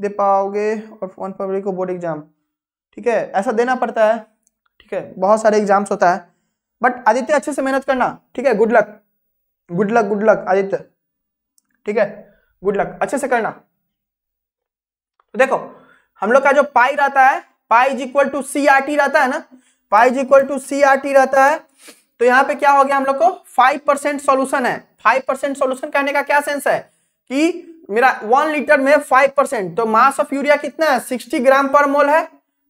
दे पाओगे और वन फरवरी को बोर्ड एग्जाम ठीक है ऐसा देना पड़ता है ठीक है बहुत सारे एग्जाम्स होता है बट आदित्य अच्छे से मेहनत करना ठीक है good luck good luck good luck Aditya ठीक है गुड लक अच्छे से करना तो देखो हम लोग का जो पाई रहता है pi is equal to C R T रहता है ना pi is equal to C R T रहता है तो यहाँ पे क्या हो गया हम लोग को फाइव परसेंट सोल्यूशन है फाइव परसेंट सोल्यूशन कहने का क्या सेंस है कि मेरा वन लीटर में फाइव परसेंट तो मास ऑफ यूरिया कितना है सिक्सटी ग्राम पर मोल है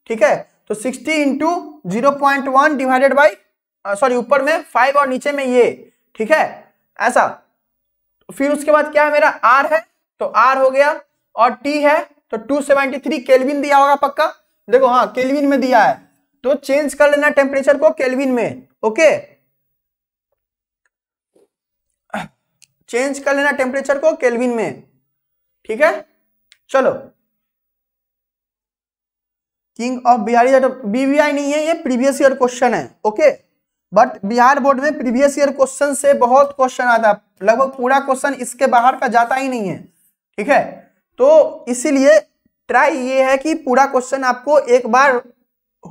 ठीक है तो sixty into zero point one divided by sorry ऊपर में फाइव और नीचे में ये ठीक है ऐसा फिर उसके बाद क्या है मेरा आर है तो आर हो गया और टी है तो 273 केल्विन दिया होगा पक्का देखो हाँ केल्विन में दिया है तो चेंज कर लेना टेम्परेचर को केल्विन में ओके चेंज कर लेना टेम्परेचर को केल्विन में ठीक है चलो किंग ऑफ बिहारी बीवीआई नहीं है ये प्रीवियस ईयर क्वेश्चन है ओके बट बिहार बोर्ड में प्रीवियस ईयर क्वेश्चन से बहुत क्वेश्चन आता है लगभग पूरा क्वेश्चन इसके बाहर का जाता ही नहीं है ठीक है तो इसीलिए ट्राई ये है कि पूरा क्वेश्चन आपको एक बार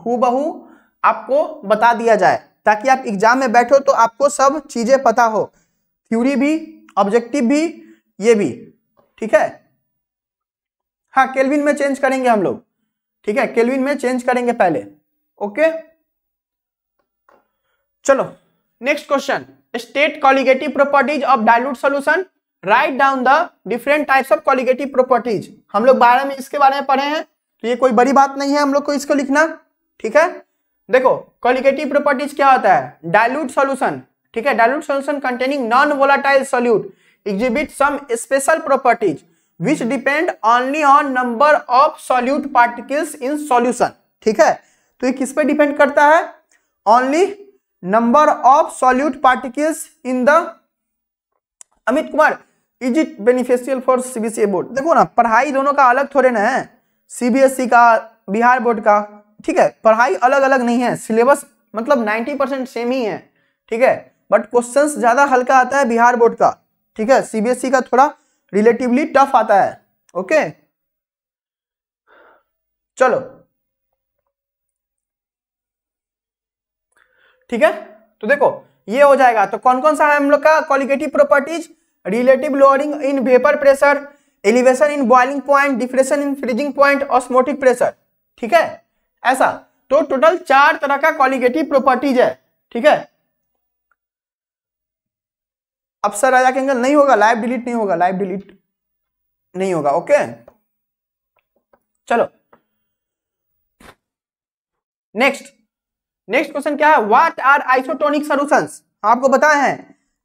हु आपको बता दिया जाए ताकि आप एग्जाम में बैठो तो आपको सब चीजें पता हो थ्योरी भी ऑब्जेक्टिव भी ये भी ठीक है हाँ केल्विन में चेंज करेंगे हम लोग ठीक है केल्विन में चेंज करेंगे पहले ओके चलो next question state colligative properties of dilute solution write down the different types of colligative properties हम लोग बारह में इसके बारे में पढ़े हैं तो ये कोई बड़ी बात नहीं है हम लोग को इसको लिखना ठीक है देखो क्वालिगेटिव प्रॉपर्टीज क्या होता है डायलूट सोल्यूशन ठीक है dilute solution containing non volatile solute exhibit some special properties which depend only on number of solute particles in solution ठीक है तो ये किस पे डिपेंड करता है only number of solute particles in the Amit Kumar is it beneficial for CBSE board देखो ना पढ़ाई दोनों का अलग थोड़े ना है सीबीएसई e का बिहार बोर्ड का ठीक है पढ़ाई अलग अलग नहीं है सिलेबस मतलब 90 परसेंट सेम ही है ठीक है बट क्वेश्चन ज़्यादा हल्का आता है बिहार बोर्ड का ठीक है सीबीएसई e का थोड़ा रिलेटिवली टफ आता है ओके चलो ठीक है तो देखो ये हो जाएगा तो कौन कौन सा है हम लोग का colligative properties relative lowering in vapour pressure elevation in boiling point depression in freezing point osmotic pressure ठीक है ऐसा तो टोटल चार तरह का कॉलिगेटिव प्रॉपर्टीज है ठीक है अब सर राजा के नहीं होगा लाइव डिलीट नहीं होगा लाइव डिलीट नहीं होगा ओके चलो नेक्स्ट नेक्स्ट क्वेश्चन क्या है व्हाट आर आइसोटोनिक सोल्यूशंस आपको बताए हैं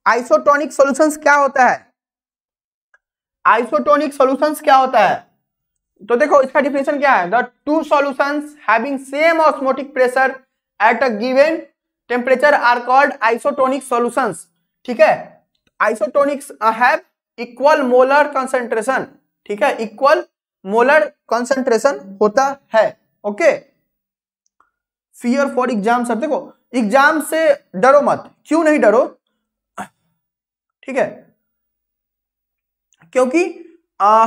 आइसोटोनिक सॉल्यूशंस क्या होता है आइसोटोनिक सॉल्यूशंस क्या होता है तो देखो इसका डिफिनेशन क्या है the two solutions having same osmotic pressure at a given temperature are called isotonic solutions ठीक है isotonics have equal molar concentration ठीक है इक्वल मोलर कंसेंट्रेशन होता है okay fear for exam sir देखो एग्जाम से डरो मत क्यों नहीं डरो ठीक है क्योंकि आ,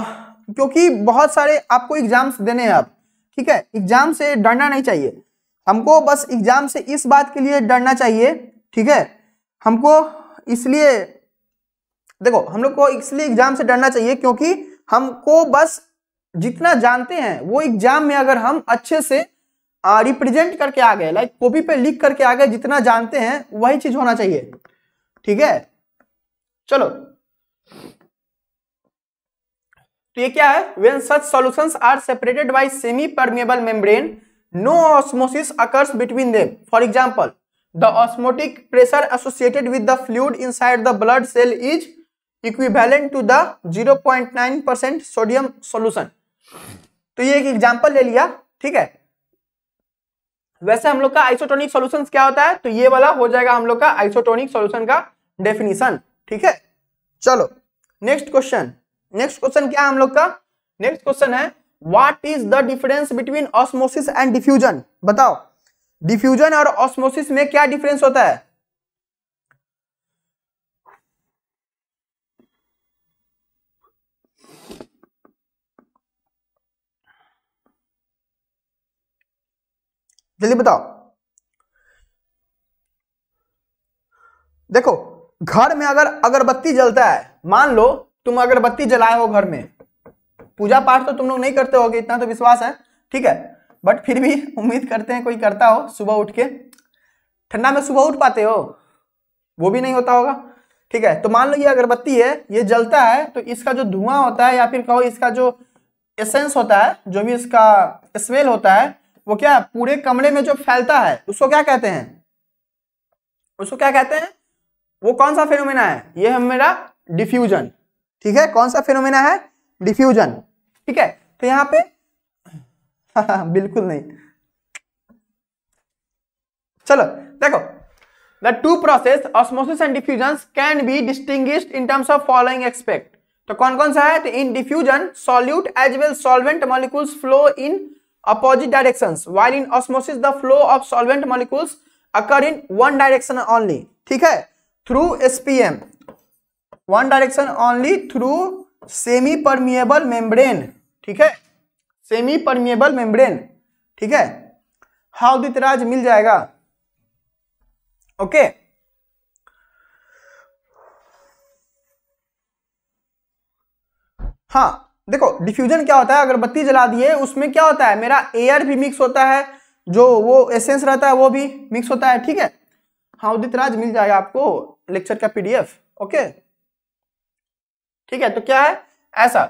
क्योंकि बहुत सारे आपको एग्जाम्स देने हैं आप ठीक है एग्जाम से डरना नहीं चाहिए हमको बस एग्जाम से इस बात के लिए डरना चाहिए ठीक है हमको इसलिए देखो हम लोग को इसलिए एग्जाम से डरना चाहिए क्योंकि हमको बस जितना जानते हैं वो एग्जाम में अगर हम अच्छे से रिप्रेजेंट करके आ गए लाइक कॉपी पे लिख करके आ गए जितना जानते हैं वही चीज होना चाहिए ठीक है चलो तो ये क्या है when such solution are separated by semi permeable membrane no osmosis occurs between them for example the osmotic pressure associated with the fluid inside the blood cell is equivalent to the zero point nine percent sodium solution तो ये एक example ले लिया ठीक है वैसे हम लोग का आइसोटोनिक सोल्यूशन क्या होता है तो ये वाला हो जाएगा हम लोग का आइसोटोनिक सोल्यूशन का डेफिनेशन ठीक है चलो नेक्स्ट क्वेश्चन नेक्स्ट क्वेश्चन क्या है हम लोग का नेक्स्ट क्वेश्चन है what is the difference between osmosis and diffusion बताओ डिफ्यूजन और ऑस्मोसिस में क्या डिफरेंस होता है जल्दी बताओ देखो घर में अगर अगरबत्ती जलता है मान लो तुम अगरबत्ती जलाए हो घर में पूजा पाठ तो तुम लोग नहीं करते होगे इतना तो विश्वास है ठीक है बट फिर भी (laughs) उम्मीद करते हैं कोई करता हो सुबह उठ के ठंडा में सुबह उठ पाते हो वो भी नहीं होता होगा ठीक है तो मान लो ये अगरबत्ती है ये जलता है तो इसका जो धुआं होता है या फिर कहो इसका जो एसेंस होता है जो भी इसका स्मेल होता है वो क्या पूरे कमरे में जो फैलता है उसको क्या कहते हैं उसको क्या कहते हैं वो कौन सा फेनोमेना है ये है मेरा डिफ्यूजन ठीक है कौन सा फेनोमेना है डिफ्यूजन ठीक है तो यहाँ पे (laughs) बिल्कुल नहीं चलो देखो the two process osmosis and diffusion can be distinguished in terms of following expect तो कौन कौन सा है तो in diffusion solute as well solvent molecules flow in opposite direction while in osmosis the flow of solvent molecules occur in one direction only ठीक है through SPM one direction only through semi permeable membrane ठीक है semi permeable membrane ठीक है how राज मिल जाएगा okay okay. हाँ देखो diffusion क्या होता है अगर बत्ती जला दिए उसमें क्या होता है मेरा एयर भी मिक्स होता है जो वो एसेंस रहता है वो भी मिक्स होता है ठीक है हाउदित राज मिल जाएगा आपको लेक्चर का पीडीएफ ओके ठीक है तो क्या है ऐसा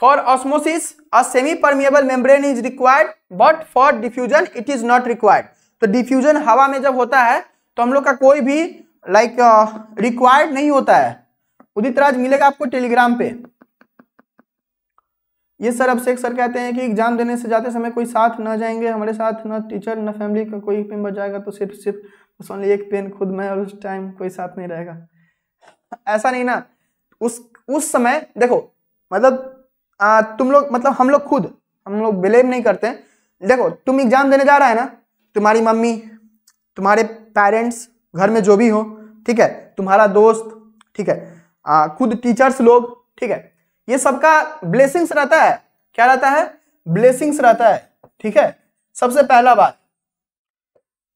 for osmosis a semi permeable membrane is required but for diffusion it is not required तो डिफ्यूजन हवा में जब होता है तो हम लोग का कोई भी लाइक like, रिक्वायर्ड uh, नहीं होता है उदित राज मिलेगा आपको टेलीग्राम पे ये सर अब शेख सर कहते हैं कि एग्जाम देने से जाते समय कोई साथ ना जाएंगे हमारे साथ ना टीचर ना फैमिली का कोई मेंबर जाएगा तो सिर्फ सिर्फ बस ओनली एक पेन खुद में और उस टाइम कोई साथ नहीं रहेगा ऐसा नहीं ना उस उस समय देखो मतलब आ, तुम लोग मतलब हम लोग खुद हम लोग बिलेव नहीं करते देखो तुम एग्जाम देने जा रहा है ना तुम्हारी मम्मी तुम्हारे पेरेंट्स घर में जो भी हो ठीक है तुम्हारा दोस्त ठीक है आ, खुद टीचर्स लोग ठीक है ये सबका ब्लेसिंग्स रहता है क्या रहता है ब्लेसिंग्स रहता है ठीक है सबसे पहला बात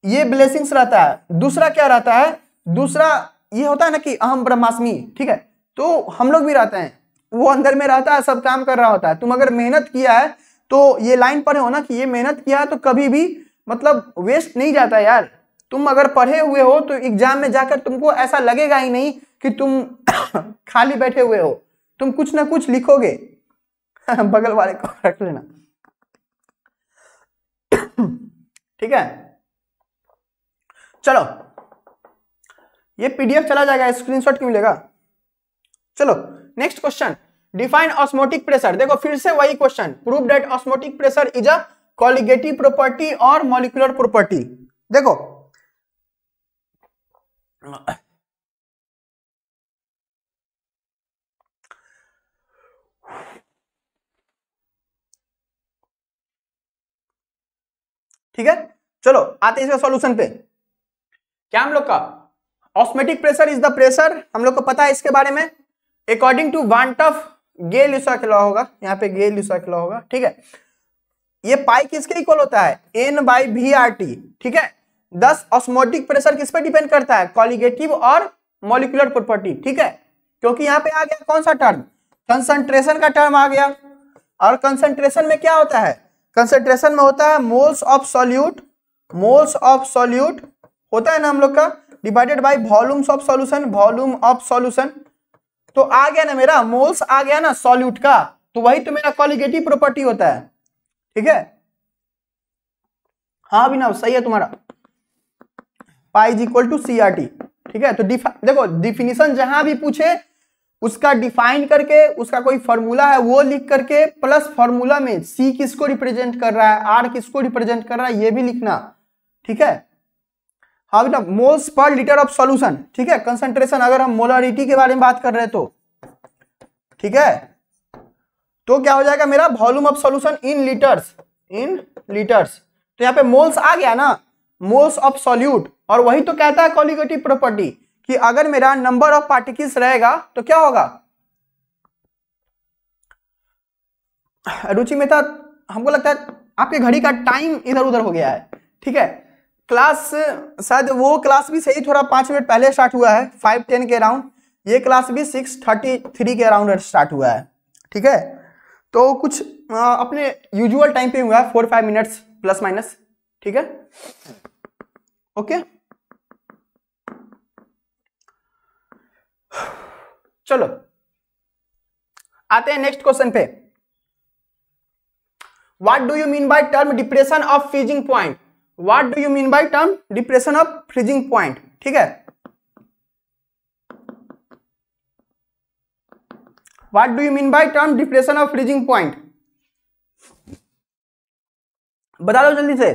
ये ब्लेसिंग्स रहता है दूसरा क्या रहता है दूसरा ये होता है ना कि अहम ब्रह्माष्टमी ठीक है तो हम लोग भी रहते हैं वो अंदर में रहता है सब काम कर रहा होता है तुम अगर मेहनत किया है तो ये लाइन पढ़े हो ना कि ये मेहनत किया है तो कभी भी मतलब वेस्ट नहीं जाता यार तुम अगर पढ़े हुए हो तो एग्जाम में जाकर तुमको ऐसा लगेगा ही नहीं कि तुम (coughs) खाली बैठे हुए हो तुम कुछ ना कुछ लिखोगे (laughs) बगल वाले को रख लेना (coughs) ठीक है चलो ये पीडीएफ चला जाएगा स्क्रीनशॉट क्यों मिलेगा चलो next question define osmotic pressure देखो फिर से वही question prove that osmotic pressure is a colligative property और मॉलिकुलर प्रॉपर्टी देखो ठीक है चलो आते हैं इसका सॉल्यूशन पे क्या हम लोग का osmotic pressure is the pressure हम लोग को पता है इसके बारे में according to van't Hoff Gay यूसा के लॉ होगा यहाँ पे गेल यूसा के लॉ होगा ठीक है ये पाई किसके इक्वल होता है n by V R T ठीक है दस ऑस्मोटिक प्रेशर किस पे डिपेंड करता है कॉलिगेटिव और मोलिकुलर प्रॉपर्टी ठीक है क्योंकि यहाँ पे आ गया कौन सा टर्म कंसंट्रेशन का टर्म आ गया और कंसंट्रेशन में क्या होता है कंसंट्रेशन में होता है moles of solute moles of solute होता है ना हम लोग का divided by volumes of solution volume of solution तो आ गया ना मेरा मोल्स आ गया ना सॉल्यूट का तो वही तो मेरा कॉलिगेटिव प्रॉपर्टी होता है ठीक है हाँ अभिनव सही है तुम्हारा पाइज इक्वल टू सी ठीक है तो डिफा देखो डिफिनेशन जहां भी पूछे उसका डिफाइन करके उसका कोई फॉर्मूला है वो लिख करके प्लस फॉर्मूला में सी किसको रिप्रेजेंट कर रहा है आर किसको रिप्रेजेंट कर रहा है ये भी लिखना ठीक है हाउ बेटा moles per litre of solution ठीक है कंसंट्रेशन अगर हम मोलरिटी के बारे में बात कर रहे हैं तो ठीक है तो क्या हो जाएगा मेरा volume of solution in litres in litres तो यहाँ पे मोल्स आ गया ना मोल्स ऑफ सॉल्यूट और वही तो कहता है कॉलिगेटिव प्रॉपर्टी कि अगर मेरा नंबर ऑफ पार्टिकल्स रहेगा तो क्या होगा रुचि मेहता हमको लगता है आपके घड़ी का टाइम इधर उधर हो गया है ठीक है क्लास शायद वो क्लास भी सही थोड़ा पाँच मिनट पहले स्टार्ट हुआ है फाइव टेन के अराउंड ये क्लास भी सिक्स थर्टी थ्री के अराउंड स्टार्ट हुआ है ठीक है तो कुछ आ, अपने यूजुअल टाइम पे हुआ है four five minutes plus minus ठीक है ओके चलो आते हैं नेक्स्ट क्वेश्चन पे what do you mean by term depression of freezing point what do you mean by term depression of freezing point ठीक है what do you mean by term depression of freezing point बता दो जल्दी से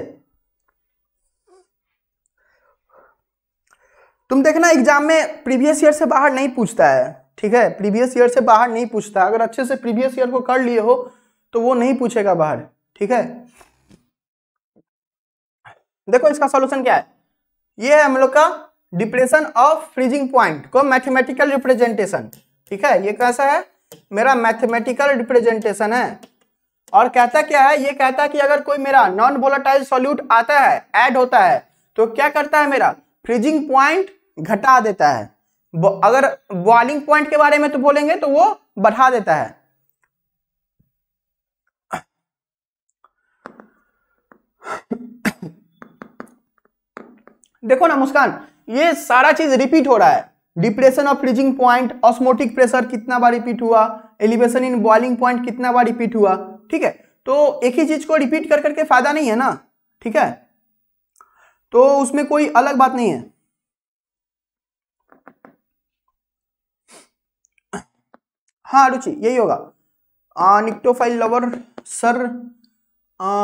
तुम देखना exam में previous year से बाहर नहीं पूछता है ठीक है प्रीवियस ईयर से बाहर नहीं पूछता अगर अच्छे से प्रीवियस ईयर को कर लिए हो तो वो नहीं पूछेगा बाहर ठीक है देखो इसका सॉल्यूशन क्या है ये है हम लोग का डिप्रेशन ऑफ फ्रीजिंग पॉइंट को मैथमेटिकल रिप्रेजेंटेशन ठीक है ये कैसा है मेरा मैथमेटिकल रिप्रेजेंटेशन है और कहता क्या है ये कहता है कि अगर कोई मेरा नॉन वोलाटाइल सॉल्यूट आता है ऐड होता है तो क्या करता है मेरा फ्रीजिंग पॉइंट घटा देता है अगर बॉइलिंग पॉइंट के बारे में तो बोलेंगे तो वो बढ़ा देता है देखो ना मुस्कान ये सारा चीज रिपीट हो रहा है depression of freezing point osmotic pressure कितना बार रिपीट हुआ एलिवेशन इन बॉइलिंग पॉइंट कितना बार रिपीट हुआ ठीक है तो एक ही चीज को रिपीट कर करके फायदा नहीं है ना ठीक है तो उसमें कोई अलग बात नहीं है हाँ रुचि यही होगा nyctophile lover sir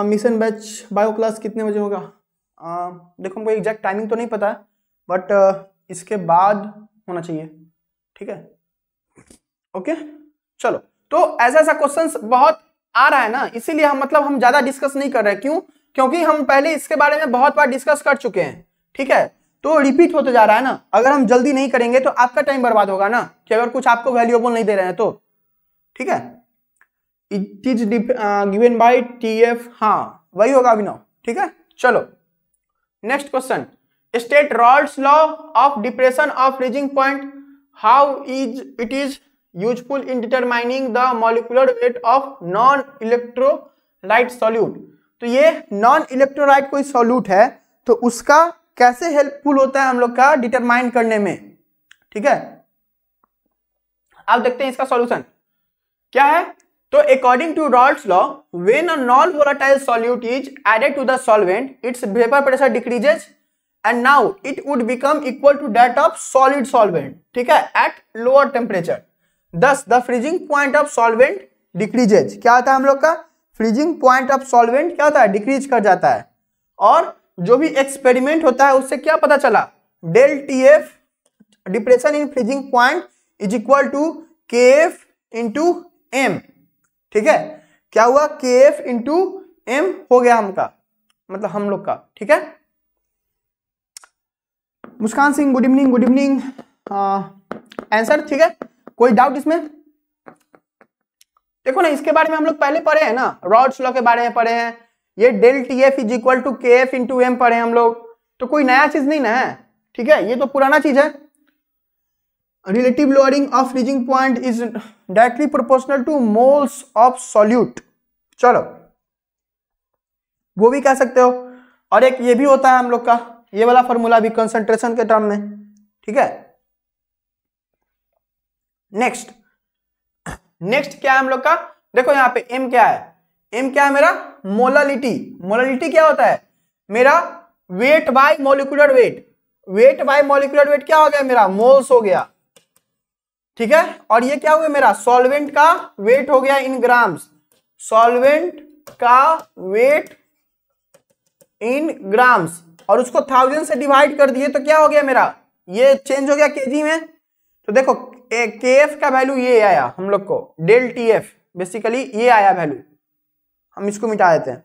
mission batch bio class कितने बजे होगा देखो हमको एग्जैक्ट टाइमिंग तो नहीं पता है बट इसके बाद होना चाहिए ठीक है ओके चलो तो ऐसा ऐसा क्वेश्चन बहुत आ रहा है ना इसीलिए हम मतलब हम ज्यादा डिस्कस नहीं कर रहे क्यों क्योंकि हम पहले इसके बारे में बहुत बार डिस्कस कर चुके हैं ठीक है तो रिपीट होते जा रहा है ना अगर हम जल्दी नहीं करेंगे तो आपका टाइम बर्बाद होगा ना कि अगर कुछ आपको वैल्यूएबल नहीं दे रहे हैं तो ठीक है it is given by T F हाँ वही होगा अभिनव ठीक है चलो next question state Raoult law of depression of freezing point how is it is useful in determining the molecular weight of non electrolyte solute तो ये नॉन इलेक्ट्रोलाइट कोई solute है तो उसका कैसे हेल्पफुल होता है हम लोग का डिटरमाइन करने में ठीक है अब देखते हैं इसका सॉल्यूशन क्या है तो according to Raoult law when a non volatile solute is added to the solvent its vapour pressure decreases and now it would become equal to that of solid solvent ठीक है at lower temperature thus the freezing point of solvent decreases क्या होता है हम लोग का freezing point of solvent क्या होता है डिक्रीज कर जाता है और जो भी एक्सपेरिमेंट होता है उससे क्या पता चला del T F depression in freezing point is equal to K F into M ठीक है क्या हुआ के एफ इंटू एम हो गया हमका मतलब हम लोग का ठीक है Muskan Singh good evening good evening answer ठीक है कोई डाउट इसमें देखो ना इसके बारे में हम लोग पहले पढ़े हैं ना रॉड्स लॉ के बारे में पढ़े हैं ये del T F is equal to K F into M पढ़े हम लोग तो कोई नया चीज नहीं ना है ठीक है ये तो पुराना चीज है relative lowering of freezing point is directly proportional to moles of solute चलो वो भी कह सकते हो और एक ये भी होता है हम लोग का ये वाला फॉर्मूला भी कंसंट्रेशन के टर्म में ठीक है नेक्स्ट नेक्स्ट क्या है हम लोग का देखो यहाँ पे एम क्या है एम क्या है मेरा मोलालिटी मोलालिटी क्या होता है मेरा weight by molecular weight weight by molecular weight क्या हो गया मेरा मोल्स हो गया ठीक है और ये क्या हुआ मेरा सॉल्वेंट का वेट हो गया इन ग्राम्स सॉल्वेंट का वेट इन ग्राम्स और उसको थाउजेंड से डिवाइड कर दिए तो क्या हो गया मेरा ये चेंज हो गया केजी में तो देखो के एफ का वैल्यू ये आया हम लोग को डेल टी एफ बेसिकली ये आया वैल्यू हम इसको मिटा देते हैं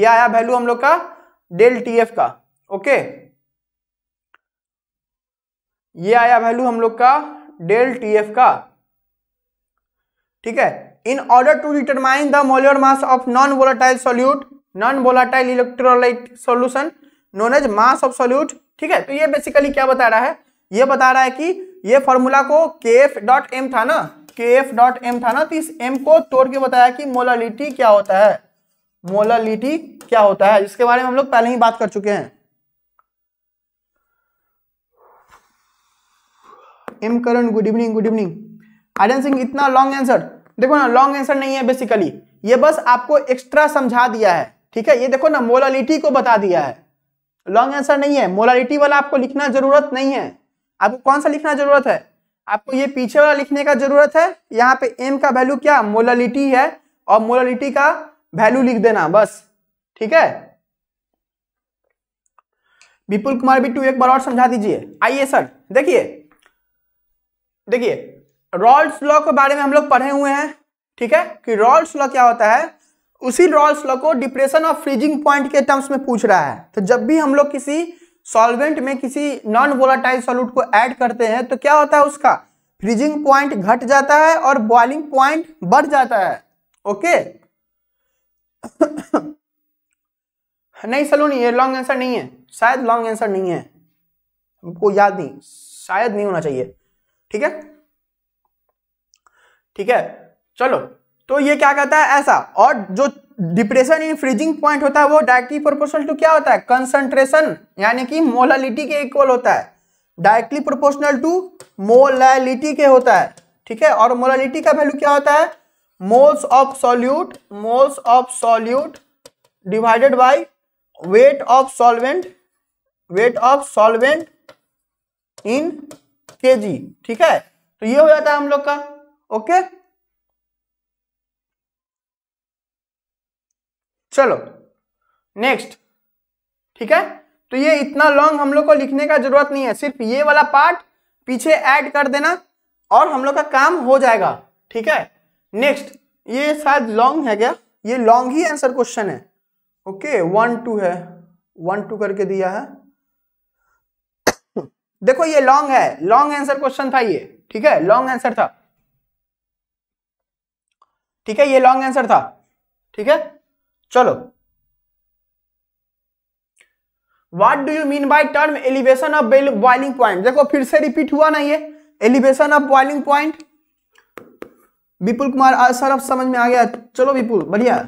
ये आया वैल्यू हम लोग का डेल टी एफ का ओके ये आया वैल्यू हम लोग का डेल टी एफ का ठीक है in order to determine the molar mass of non volatile solute non volatile electrolyte solution non as mass of solute ठीक है तो ये बेसिकली क्या बता रहा है ये बता रहा है कि ये फॉर्मूला को के एफ डॉट एम था ना के एफ डॉट एम था ना तो इस एम को तोड़ के बताया कि मोलालिटी क्या होता है मोलालिटी क्या होता है इसके बारे में हम लोग पहले ही बात कर चुके हैं M Karan good evening good evening Aryan Singh इतना लॉन्ग आंसर देखो ना लॉन्ग आंसर नहीं है बेसिकली ये बस आपको एक्स्ट्रा समझा दिया है ठीक है ये देखो ना मोलालिटी को बता दिया है लॉन्ग आंसर नहीं है मोलालिटी वाला आपको लिखना जरूरत नहीं है आपको कौन सा लिखना जरूरत है आपको ये पीछे वाला लिखने का जरूरत है यहाँ पे एम का वैल्यू क्या मोलालिटी है और मोलालिटी का वैल्यू लिख देना बस ठीक है विपुल कुमार बिट्टू एक बार और समझा दीजिए आइए सर देखिए देखिए रॉल्स लॉ के बारे में हम लोग पढ़े हुए हैं ठीक है कि रॉल्स लॉ क्या होता है उसी रॉल्स लॉ को डिप्रेशन ऑफ फ्रीजिंग पॉइंट के टर्म्स में पूछ रहा है तो जब भी हम लोग किसी सॉल्वेंट में किसी नॉन वोलाटाइल सॉल्यूट को ऐड करते हैं तो क्या होता है उसका फ्रीजिंग पॉइंट घट जाता है और बॉइलिंग पॉइंट बढ़ जाता है ओके (coughs) नहीं सलून ये लॉन्ग आंसर नहीं है शायद लॉन्ग आंसर नहीं है हमको याद नहीं शायद नहीं होना चाहिए ठीक है ठीक है चलो तो ये क्या कहता है ऐसा और जो डिप्रेशन इन फ्रीजिंग पॉइंट होता है वो डायरेक्टली प्रोपोर्शनल टू क्या होता है कंसंट्रेशन यानी कि मोलालिटी के इक्वल होता है डायरेक्टली प्रोपोर्शनल टू मोलालिटी के होता है ठीक है और मोलालिटी का वैल्यू क्या होता है moles of solute moles of solute divided by weight of solvent weight of solvent in g ठीक है तो ये हो जाता है हम लोग का ओके चलो नेक्स्ट ठीक है तो ये इतना लॉन्ग हम लोग को लिखने का जरूरत नहीं है सिर्फ ये वाला पार्ट पीछे ऐड कर देना और हम लोग का काम हो जाएगा ठीक है नेक्स्ट ये शायद लॉन्ग है क्या ये लॉन्ग ही आंसर क्वेश्चन है ओके वन टू है वन टू करके दिया है देखो ये लॉन्ग है लॉन्ग आंसर क्वेश्चन था ये ठीक है लॉन्ग आंसर था ठीक है ये लॉन्ग आंसर था ठीक है चलो what do you mean by term elevation of boiling point देखो फिर से रिपीट हुआ ना ये elevation of boiling point Vipul Kumar sir अब समझ में आ गया चलो विपुल बढ़िया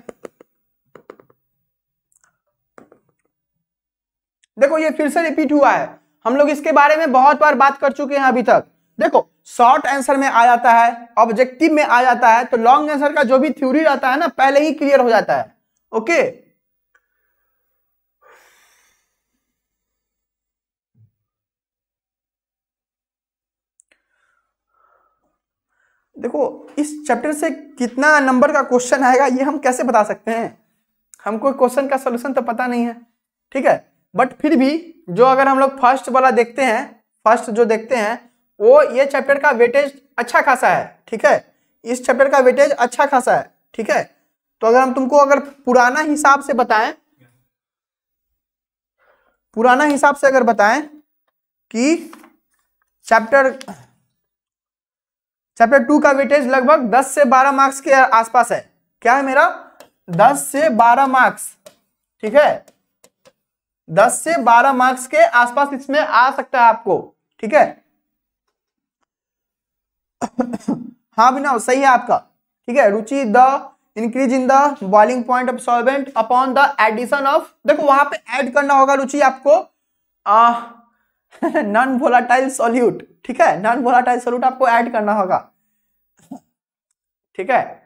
देखो ये फिर से रिपीट हुआ है हम लोग इसके बारे में बहुत बार बात कर चुके हैं अभी तक देखो शॉर्ट आंसर में आ जाता है ऑब्जेक्टिव में आ जाता है तो लॉन्ग आंसर का जो भी थ्योरी रहता है ना पहले ही क्लियर हो जाता है ओके देखो इस चैप्टर से कितना नंबर का क्वेश्चन आएगा ये हम कैसे बता सकते हैं हमको क्वेश्चन का सोल्यूशन तो पता नहीं है ठीक है बट फिर भी जो अगर हम लोग फर्स्ट वाला देखते हैं फर्स्ट जो देखते हैं वो ये चैप्टर का वेटेज अच्छा खासा है ठीक है इस चैप्टर का वेटेज अच्छा खासा है ठीक है तो अगर हम तुमको अगर पुराना हिसाब से बताएं पुराना हिसाब से अगर बताएं कि चैप्टर चैप्टर टू का वेटेज लगभग 10 से 12 मार्क्स के आसपास है क्या है मेरा 10 से 12 मार्क्स ठीक है दस से बारह मार्क्स के आसपास इसमें आ सकता है आपको ठीक है (coughs) हाँ बिना सही है आपका ठीक है Ruchi the increase in the boiling point of solvent upon the addition of देखो वहां पे ऐड करना होगा रुचि आपको नॉन वोलाटाइल सॉल्यूट ठीक है नॉन वोलाटाइल सॉल्यूट आपको ऐड करना होगा ठीक है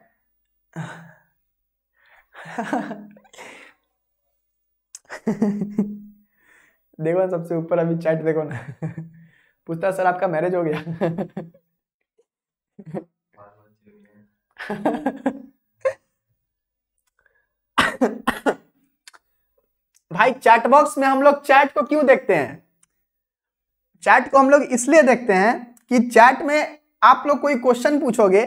(laughs) देखो ना सबसे ऊपर अभी चैट देखो ना (laughs) पूछता सर आपका मैरिज हो गया (laughs) भाई चैट बॉक्स में हम लोग चैट को क्यों देखते हैं चैट को हम लोग इसलिए देखते हैं कि चैट में आप लोग कोई क्वेश्चन पूछोगे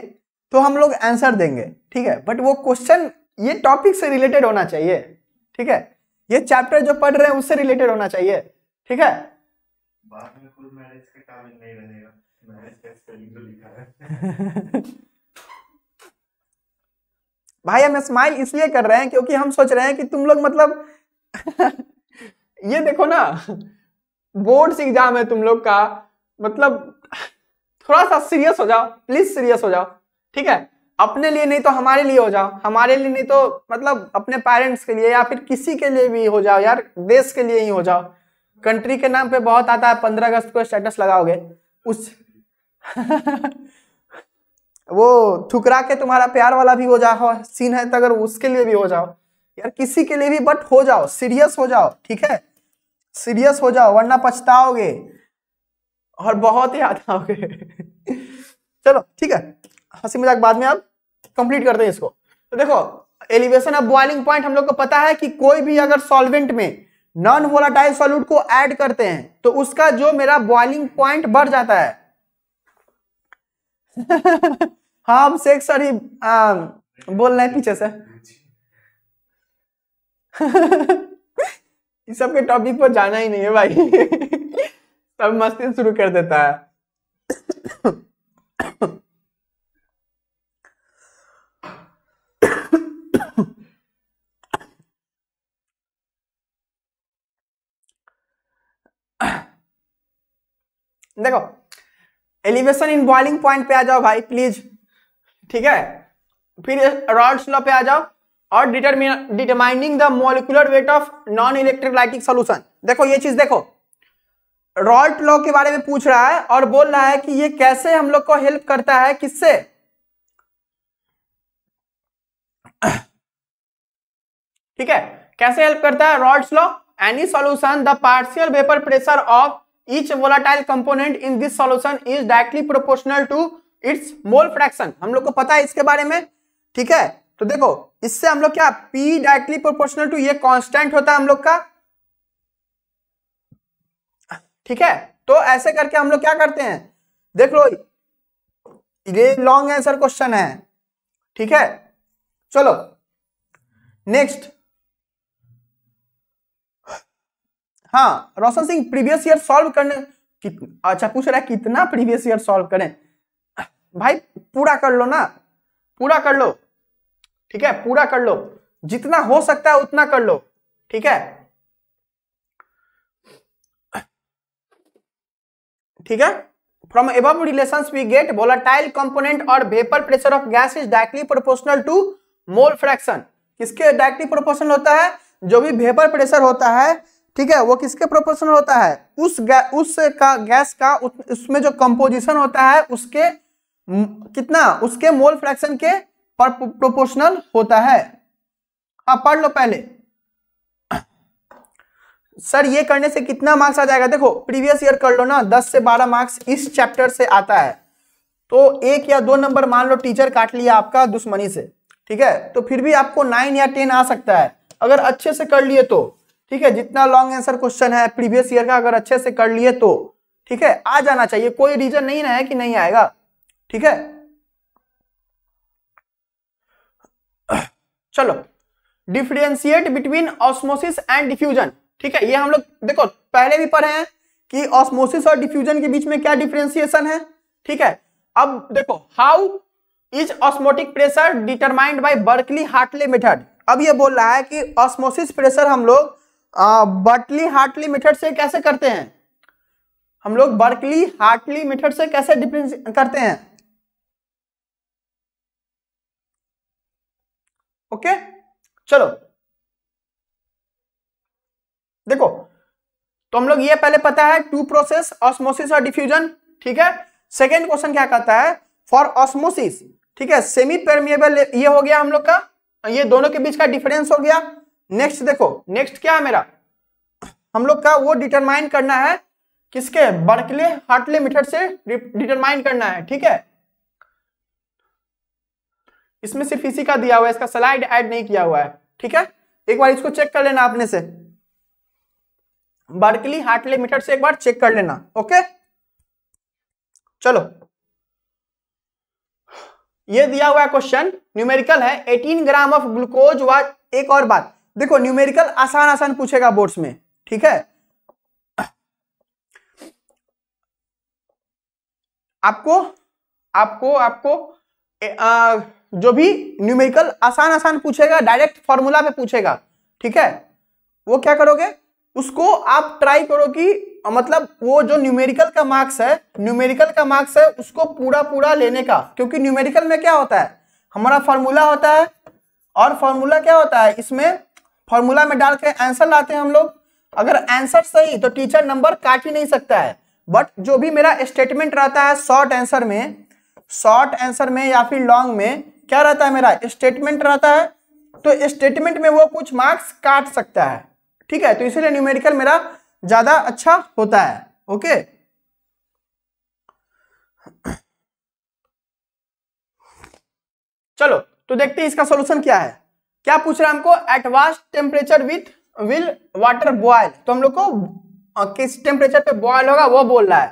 तो हम लोग आंसर देंगे ठीक है बट वो क्वेश्चन ये टॉपिक से रिलेटेड होना चाहिए ठीक है ये चैप्टर जो पढ़ रहे हैं उससे रिलेटेड होना चाहिए ठीक है तो भाई हम स्माइल इसलिए कर रहे हैं क्योंकि हम सोच रहे हैं कि तुम लोग मतलब (laughs) ये देखो ना बोर्ड एग्जाम है तुम लोग का मतलब थोड़ा सा सीरियस हो जाओ प्लीज सीरियस हो जाओ ठीक है अपने लिए नहीं तो हमारे लिए हो जाओ हमारे लिए नहीं तो मतलब अपने पेरेंट्स के लिए या फिर किसी के लिए भी हो जाओ यार देश के लिए ही हो जाओ कंट्री के नाम पे बहुत आता है पंद्रह अगस्त को स्टेटस लगाओगे उस (laughs) वो ठुकरा के तुम्हारा प्यार वाला भी हो जाओ सीन है तो अगर उसके लिए भी हो जाओ यार किसी के लिए भी बट हो जाओ सीरियस हो जाओ ठीक है सीरियस हो जाओ वरना पछताओगे और बहुत ही याद आओगे (laughs) चलो ठीक है हंसी मजाक बाद में आप कंप्लीट करते हैं इसको तो देखो एलिवेशन ऑफ बॉइलिंग पॉइंट हम लोग को पता है कि कोई भी अगर सॉल्वेंट में नॉन वोलाटाइल सॉल्यूट को ऐड करते हैं तो उसका जो मेरा बॉइलिंग पॉइंट बढ़ जाता है हाँ शेख सर ही बोल रहे हैं पीछे से (laughs) इस सब टॉपिक पर जाना ही नहीं है भाई (laughs) सब मस्ती शुरू कर देता है देखो एलिवेशन इन बॉइलिंग पॉइंट पे आ जाओ भाई प्लीज ठीक है फिर रॉड्स लॉ पे आ जाओ और determine determining the molecular weight of non electrolytic solution देखो ये चीज देखो रॉल्ट लॉ के बारे में पूछ रहा है और बोल रहा है कि ये कैसे हम लोग को हेल्प करता है किससे ठीक है कैसे हेल्प करता है Raoult's law any solution the partial vapour pressure of each volatile component in this solution is directly proportional to its mole fraction हम लोग को पता है इसके बारे में ठीक है तो देखो इससे हम लोग क्या P डायरेक्टली प्रोपोर्शनल टू ये कांस्टेंट होता है हम लोग का ठीक है तो ऐसे करके हम लोग क्या करते हैं देख लो ये लॉन्ग आंसर क्वेश्चन है ठीक है चलो नेक्स्ट हाँ Roshan Singh previous year solve करने अच्छा पूछ रहा है कितना प्रीवियस ईयर सॉल्व करें भाई पूरा कर लो ना पूरा कर लो ठीक है पूरा कर लो जितना हो सकता है उतना कर लो ठीक है ठीक है from above relation we get volatile component और vapour pressure of gas is directly proportional to mole fraction किसके डायरेक्टली प्रोपोर्शनल होता है जो भी वेपर प्रेशर होता है ठीक है वो किसके प्रोपोर्शनल होता है उस गै, उस का गैस का उसमें जो कंपोजिशन होता है उसके कितना उसके मोल फ्रैक्शन के पर प्रोपोर्शनल होता है आप पढ़ लो पहले सर ये करने से कितना मार्क्स आ जाएगा देखो प्रीवियस ईयर कर लो ना दस से बारह मार्क्स इस चैप्टर से आता है तो एक या दो नंबर मान लो टीचर काट लिया आपका दुश्मनी से ठीक है तो फिर भी आपको नाइन या टेन आ सकता है अगर अच्छे से कर लिए तो ठीक है जितना लॉन्ग आंसर क्वेश्चन है प्रीवियस ईयर का अगर अच्छे से कर लिए तो ठीक है आ जाना चाहिए कोई रीजन नहीं ना है कि नहीं आएगा ठीक है (clears throat) चलो differentiate between osmosis and diffusion ठीक है ये हम लोग देखो पहले भी पढ़े हैं कि ऑस्मोसिस और डिफ्यूजन के बीच में क्या डिफ्रेंसिएशन है ठीक है अब देखो how is osmotic pressure determined by Berkeley Hartley method अब ये बोल रहा है कि ऑस्मोसिस प्रेशर हम लोग बर्कली हार्टली मेथड से कैसे करते हैं हम लोग बर्कली हार्टली मेथड से कैसे डिफरेंस करते हैं ओके चलो देखो तो हम लोग ये पहले पता है टू प्रोसेस ऑस्मोसिस और डिफ्यूजन ठीक है सेकेंड क्वेश्चन क्या कहता है फॉर ऑस्मोसिस ठीक है सेमी परमिएबल ये हो गया हम लोग का ये दोनों के बीच का डिफरेंस हो गया नेक्स्ट देखो नेक्स्ट क्या है मेरा हम लोग का वो डिटरमाइन करना है किसके बर्कले हार्टले मीटर से डिटरमाइन करना है ठीक है इसमें सिर्फ इसी का दिया हुआ है इसका स्लाइड ऐड नहीं किया हुआ है ठीक है एक बार इसको चेक कर लेना आपने से बर्कली हार्टले मीटर से एक बार चेक कर लेना ओके चलो ये दिया हुआ क्वेश्चन न्यूमेरिकल है 18 ग्राम ऑफ ग्लूकोज व एक और बात देखो न्यूमेरिकल आसान आसान पूछेगा बोर्ड्स में ठीक है आपको आपको आपको ए, आ, जो भी न्यूमेरिकल आसान आसान पूछेगा डायरेक्ट फॉर्मूला पे पूछेगा ठीक है वो क्या करोगे उसको आप ट्राई करो कि मतलब वो जो न्यूमेरिकल का मार्क्स है न्यूमेरिकल का मार्क्स है उसको पूरा पूरा लेने का क्योंकि न्यूमेरिकल में क्या होता है हमारा फॉर्मूला होता है और फॉर्मूला क्या होता है इसमें फॉर्मूला में डाल के आंसर लाते हैं हम लोग अगर आंसर सही तो टीचर नंबर काट ही नहीं सकता है बट जो भी मेरा स्टेटमेंट रहता है शॉर्ट आंसर में शॉर्ट आंसर में या फिर लॉन्ग में क्या रहता है मेरा स्टेटमेंट रहता है तो स्टेटमेंट में वो कुछ मार्क्स काट सकता है ठीक है तो इसीलिए न्यूमेरिकल मेरा ज्यादा अच्छा होता है ओके चलो तो देखते हैं इसका सोल्यूशन क्या है क्या पूछ रहा है हमको at what temperature with will water boil तो हम लोग को किस टेम्परेचर पे बॉयल होगा वो बोल रहा है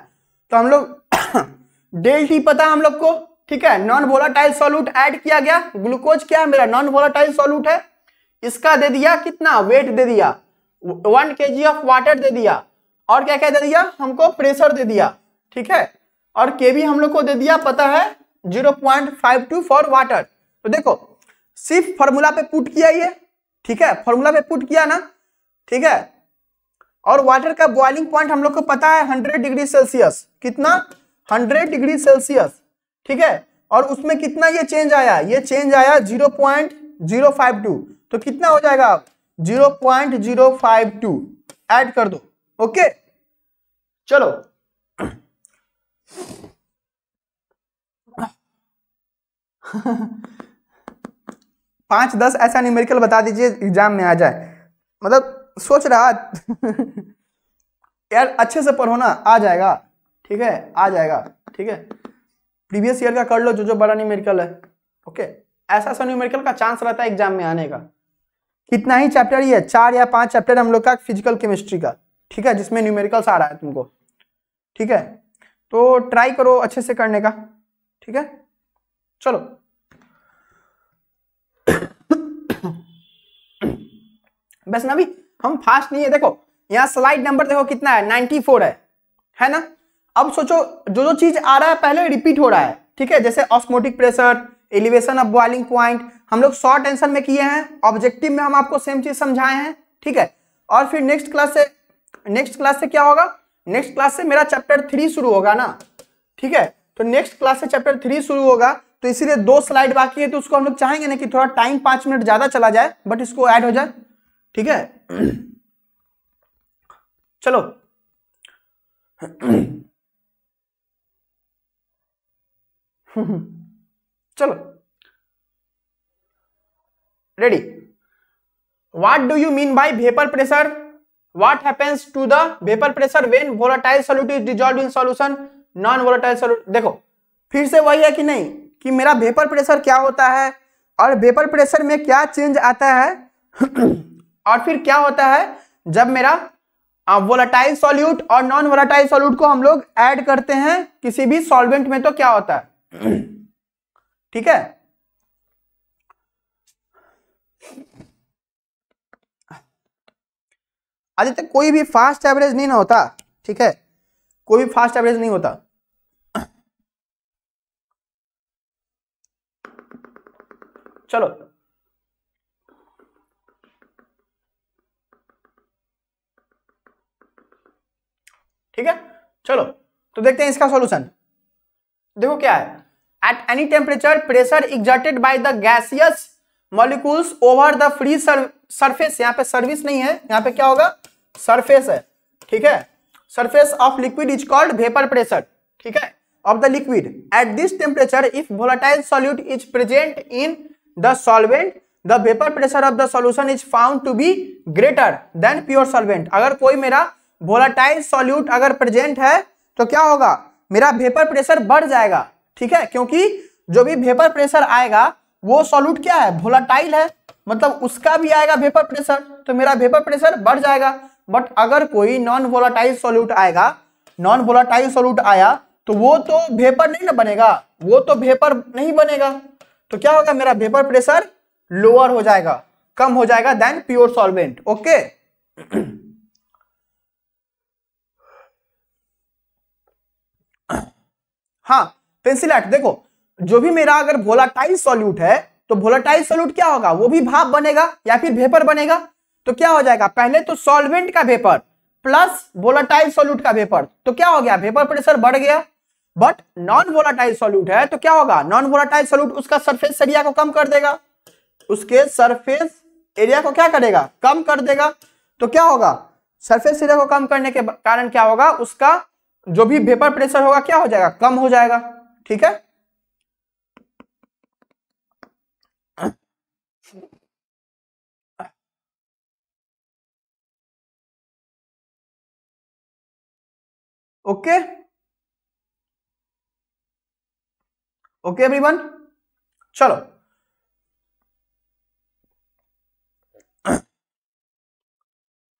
तो हम लोग (coughs) डेल्टी टी पता हम लोग को ठीक है नॉन वोलाटाइल सॉल्यूट ऐड किया गया ग्लूकोज क्या है मेरा नॉन वोलाटाइल सॉल्यूट है इसका दे दिया कितना वेट दे दिया वन के जी ऑफ वाटर दे दिया और क्या क्या दे दिया हमको प्रेशर दे दिया ठीक है और के भी हम लोग को दे दिया पता है zero point five two for water तो देखो सिर्फ फॉर्मूला पे पुट किया ये ठीक है फॉर्मूला पे पुट किया ना ठीक है और वाटर का बॉइलिंग पॉइंट हम लोग को पता है हंड्रेड डिग्री सेल्सियस कितना हंड्रेड डिग्री सेल्सियस ठीक है और उसमें कितना ये चेंज आया ये चेंज आया zero point zero five two तो कितना हो जाएगा आप zero point zero five two add कर दो ओके चलो पाँच दस ऐसा न्यूमेरिकल बता दीजिए एग्जाम में आ जाए मतलब सोच रहा यार अच्छे से पढ़ो ना आ जाएगा ठीक है आ जाएगा ठीक है प्रीवियस ईयर का कर लो जो जो बड़ा न्यूमेरिकल है ओके ऐसा ऐसा न्यूमेरिकल का चांस रहता है एग्जाम में आने का कितना ही चैप्टर ही है चार या पांच चैप्टर हम लोग का फिजिकल केमिस्ट्री का ठीक है जिसमें न्यूमेरिकल्स आ रहा है तुमको ठीक है तो ट्राई करो अच्छे से करने का ठीक है चलो भी हम फास्ट नहीं है देखो यहाँ स्लाइड नंबर देखो कितना है 94 है है ना अब सोचो जो जो चीज आ रहा है पहले रिपीट हो रहा है ठीक है जैसे osmotic pressure elevation of boiling point हम लोग शॉर्ट आंसर में किए हैं ऑब्जेक्टिव में हम आपको सेम चीज समझाए हैं ठीक है और फिर नेक्स्ट क्लास से नेक्स्ट क्लास से क्या होगा नेक्स्ट क्लास से मेरा चैप्टर थ्री शुरू होगा ना ठीक है तो नेक्स्ट क्लास से चैप्टर थ्री शुरू होगा तो इसीलिए दो स्लाइड बाकी है तो उसको हम लोग चाहेंगे ना कि थोड़ा टाइम पांच मिनट ज्यादा चला जाए बट इसको ऐड हो जाए ठीक है (clears throat) चलो (clears throat) चलो ready what do you mean by vapour pressure what happens to the pressure when volatile solute is dissolve in solution non volatile solute देखो फिर से वही है कि नहीं कि मेरा वेपर प्रेशर क्या होता है और वेपर प्रेशर में क्या चेंज आता है (clears throat) और फिर क्या होता है जब मेरा वोलाटाइल सॉल्यूट और नॉन वोलाटाइल सॉल्यूट को हम लोग ऐड करते हैं किसी भी सॉल्वेंट में तो क्या होता है (clears throat) ठीक है आज तक कोई भी फास्ट एवरेज नहीं ना होता ठीक है कोई भी फास्ट एवरेज नहीं होता चलो ठीक है चलो तो देखते हैं इसका सॉल्यूशन देखो क्या है at any temperature pressure exerted by the gaseous molecules over the free surface यहाँ पे सर्विस नहीं है यहां पे क्या होगा सरफेस है ठीक है surface of liquid is called vapour pressure ठीक है of the liquid at this temperature if volatile solute is present in the solvent the vapour pressure of the solution is found to be greater than pure solvent अगर कोई मेरा volatile solute अगर present है तो क्या होगा मेरा vapour pressure बढ़ जाएगा ठीक है क्योंकि जो भी वेपर प्रेशर आएगा वो सॉल्यूट क्या है वोलाटाइल है मतलब उसका भी आएगा वेपर प्रेशर तो मेरा वेपर प्रेशर बढ़ जाएगा बट अगर कोई नॉन वोलाटाइल सॉल्यूट आएगा नॉन वोलाटाइल सॉल्यूट आया तो वो तो वेपर नहीं ना बनेगा वो तो वेपर नहीं बनेगा तो क्या होगा मेरा वेपर प्रेशर लोअर हो जाएगा कम हो जाएगा देन प्योर सॉल्वेंट ओके हाँ पेंसिल देखो जो भी मेरा अगर वोलाटाइल सॉल्यूट है तो वोलाटाइल सॉल्यूट क्या होगा वो भी भाप बनेगा या फिर वेपर बनेगा तो क्या हो जाएगा पहले तो सॉल्वेंट का वेपर प्लस वोलाटाइल सॉल्यूट का वेपर तो क्या हो गया वेपर प्रेशर बढ़ गया बट नॉन वोलाटाइल सोल्यूट है तो क्या होगा नॉन वोलाटाइल सोल्यूट उसका सरफेस एरिया को कम कर देगा उसके सरफेस एरिया को क्या करेगा कम कर देगा तो क्या होगा सरफेस एरिया को कम करने के कारण क्या होगा उसका जो भी वेपर प्रेशर होगा क्या हो जाएगा कम हो जाएगा ठीक है ओके okay? ओके एवरीवन चलो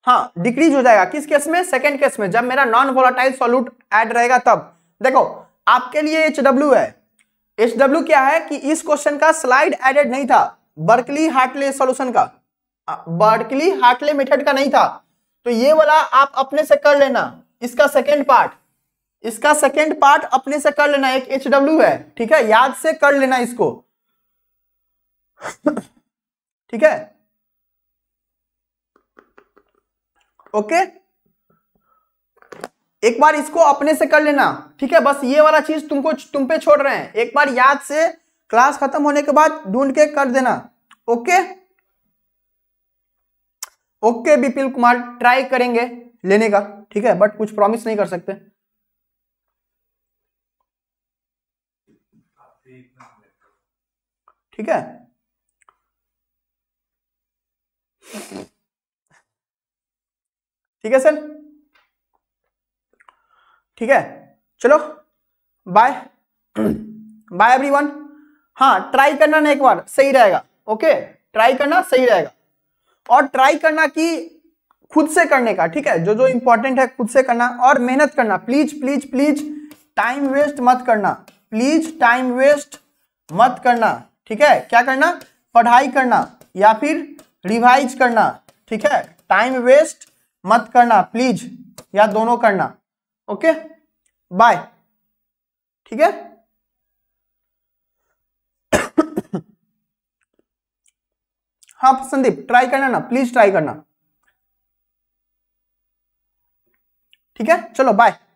हाँ डिक्रीज हो जाएगा किस केस में सेकंड केस में जब मेरा नॉन वोलाटाइल सॉल्यूट ऐड रहेगा तब देखो आपके लिए एच डब्ल्यू है एच डब्ल्यू क्या है कि इस क्वेश्चन का स्लाइड एडेड नहीं था बर्कली हार्टले सॉल्यूशन का बर्कली हार्टले मेथड का नहीं था तो ये वाला आप अपने से कर लेना इसका सेकेंड पार्ट इसका सेकेंड पार्ट अपने से कर लेना एक एच डब्ल्यू है ठीक है याद से कर लेना इसको ठीक है ओके एक बार इसको अपने से कर लेना ठीक है बस ये वाला चीज तुमको तुम पे छोड़ रहे हैं एक बार याद से क्लास खत्म होने के बाद ढूंढ के कर देना okay okay Vipul Kumar try करेंगे लेने का ठीक है बट कुछ प्रॉमिस नहीं कर सकते ठीक है ठीक है सर ठीक है चलो बाय बाय एवरीवन हाँ ट्राई करना ना एक बार सही रहेगा ओके ट्राई करना सही रहेगा और ट्राई करना कि खुद से करने का ठीक है जो जो इंपॉर्टेंट है खुद से करना और मेहनत करना please please please time waste मत करना प्लीज टाइम वेस्ट मत करना ठीक है क्या करना पढ़ाई करना या फिर रिवाइज करना ठीक है टाइम वेस्ट मत करना प्लीज या दोनों करना ओके बाय ठीक है (coughs) हाँ संदीप ट्राई करना ना प्लीज ट्राई करना ठीक है चलो बाय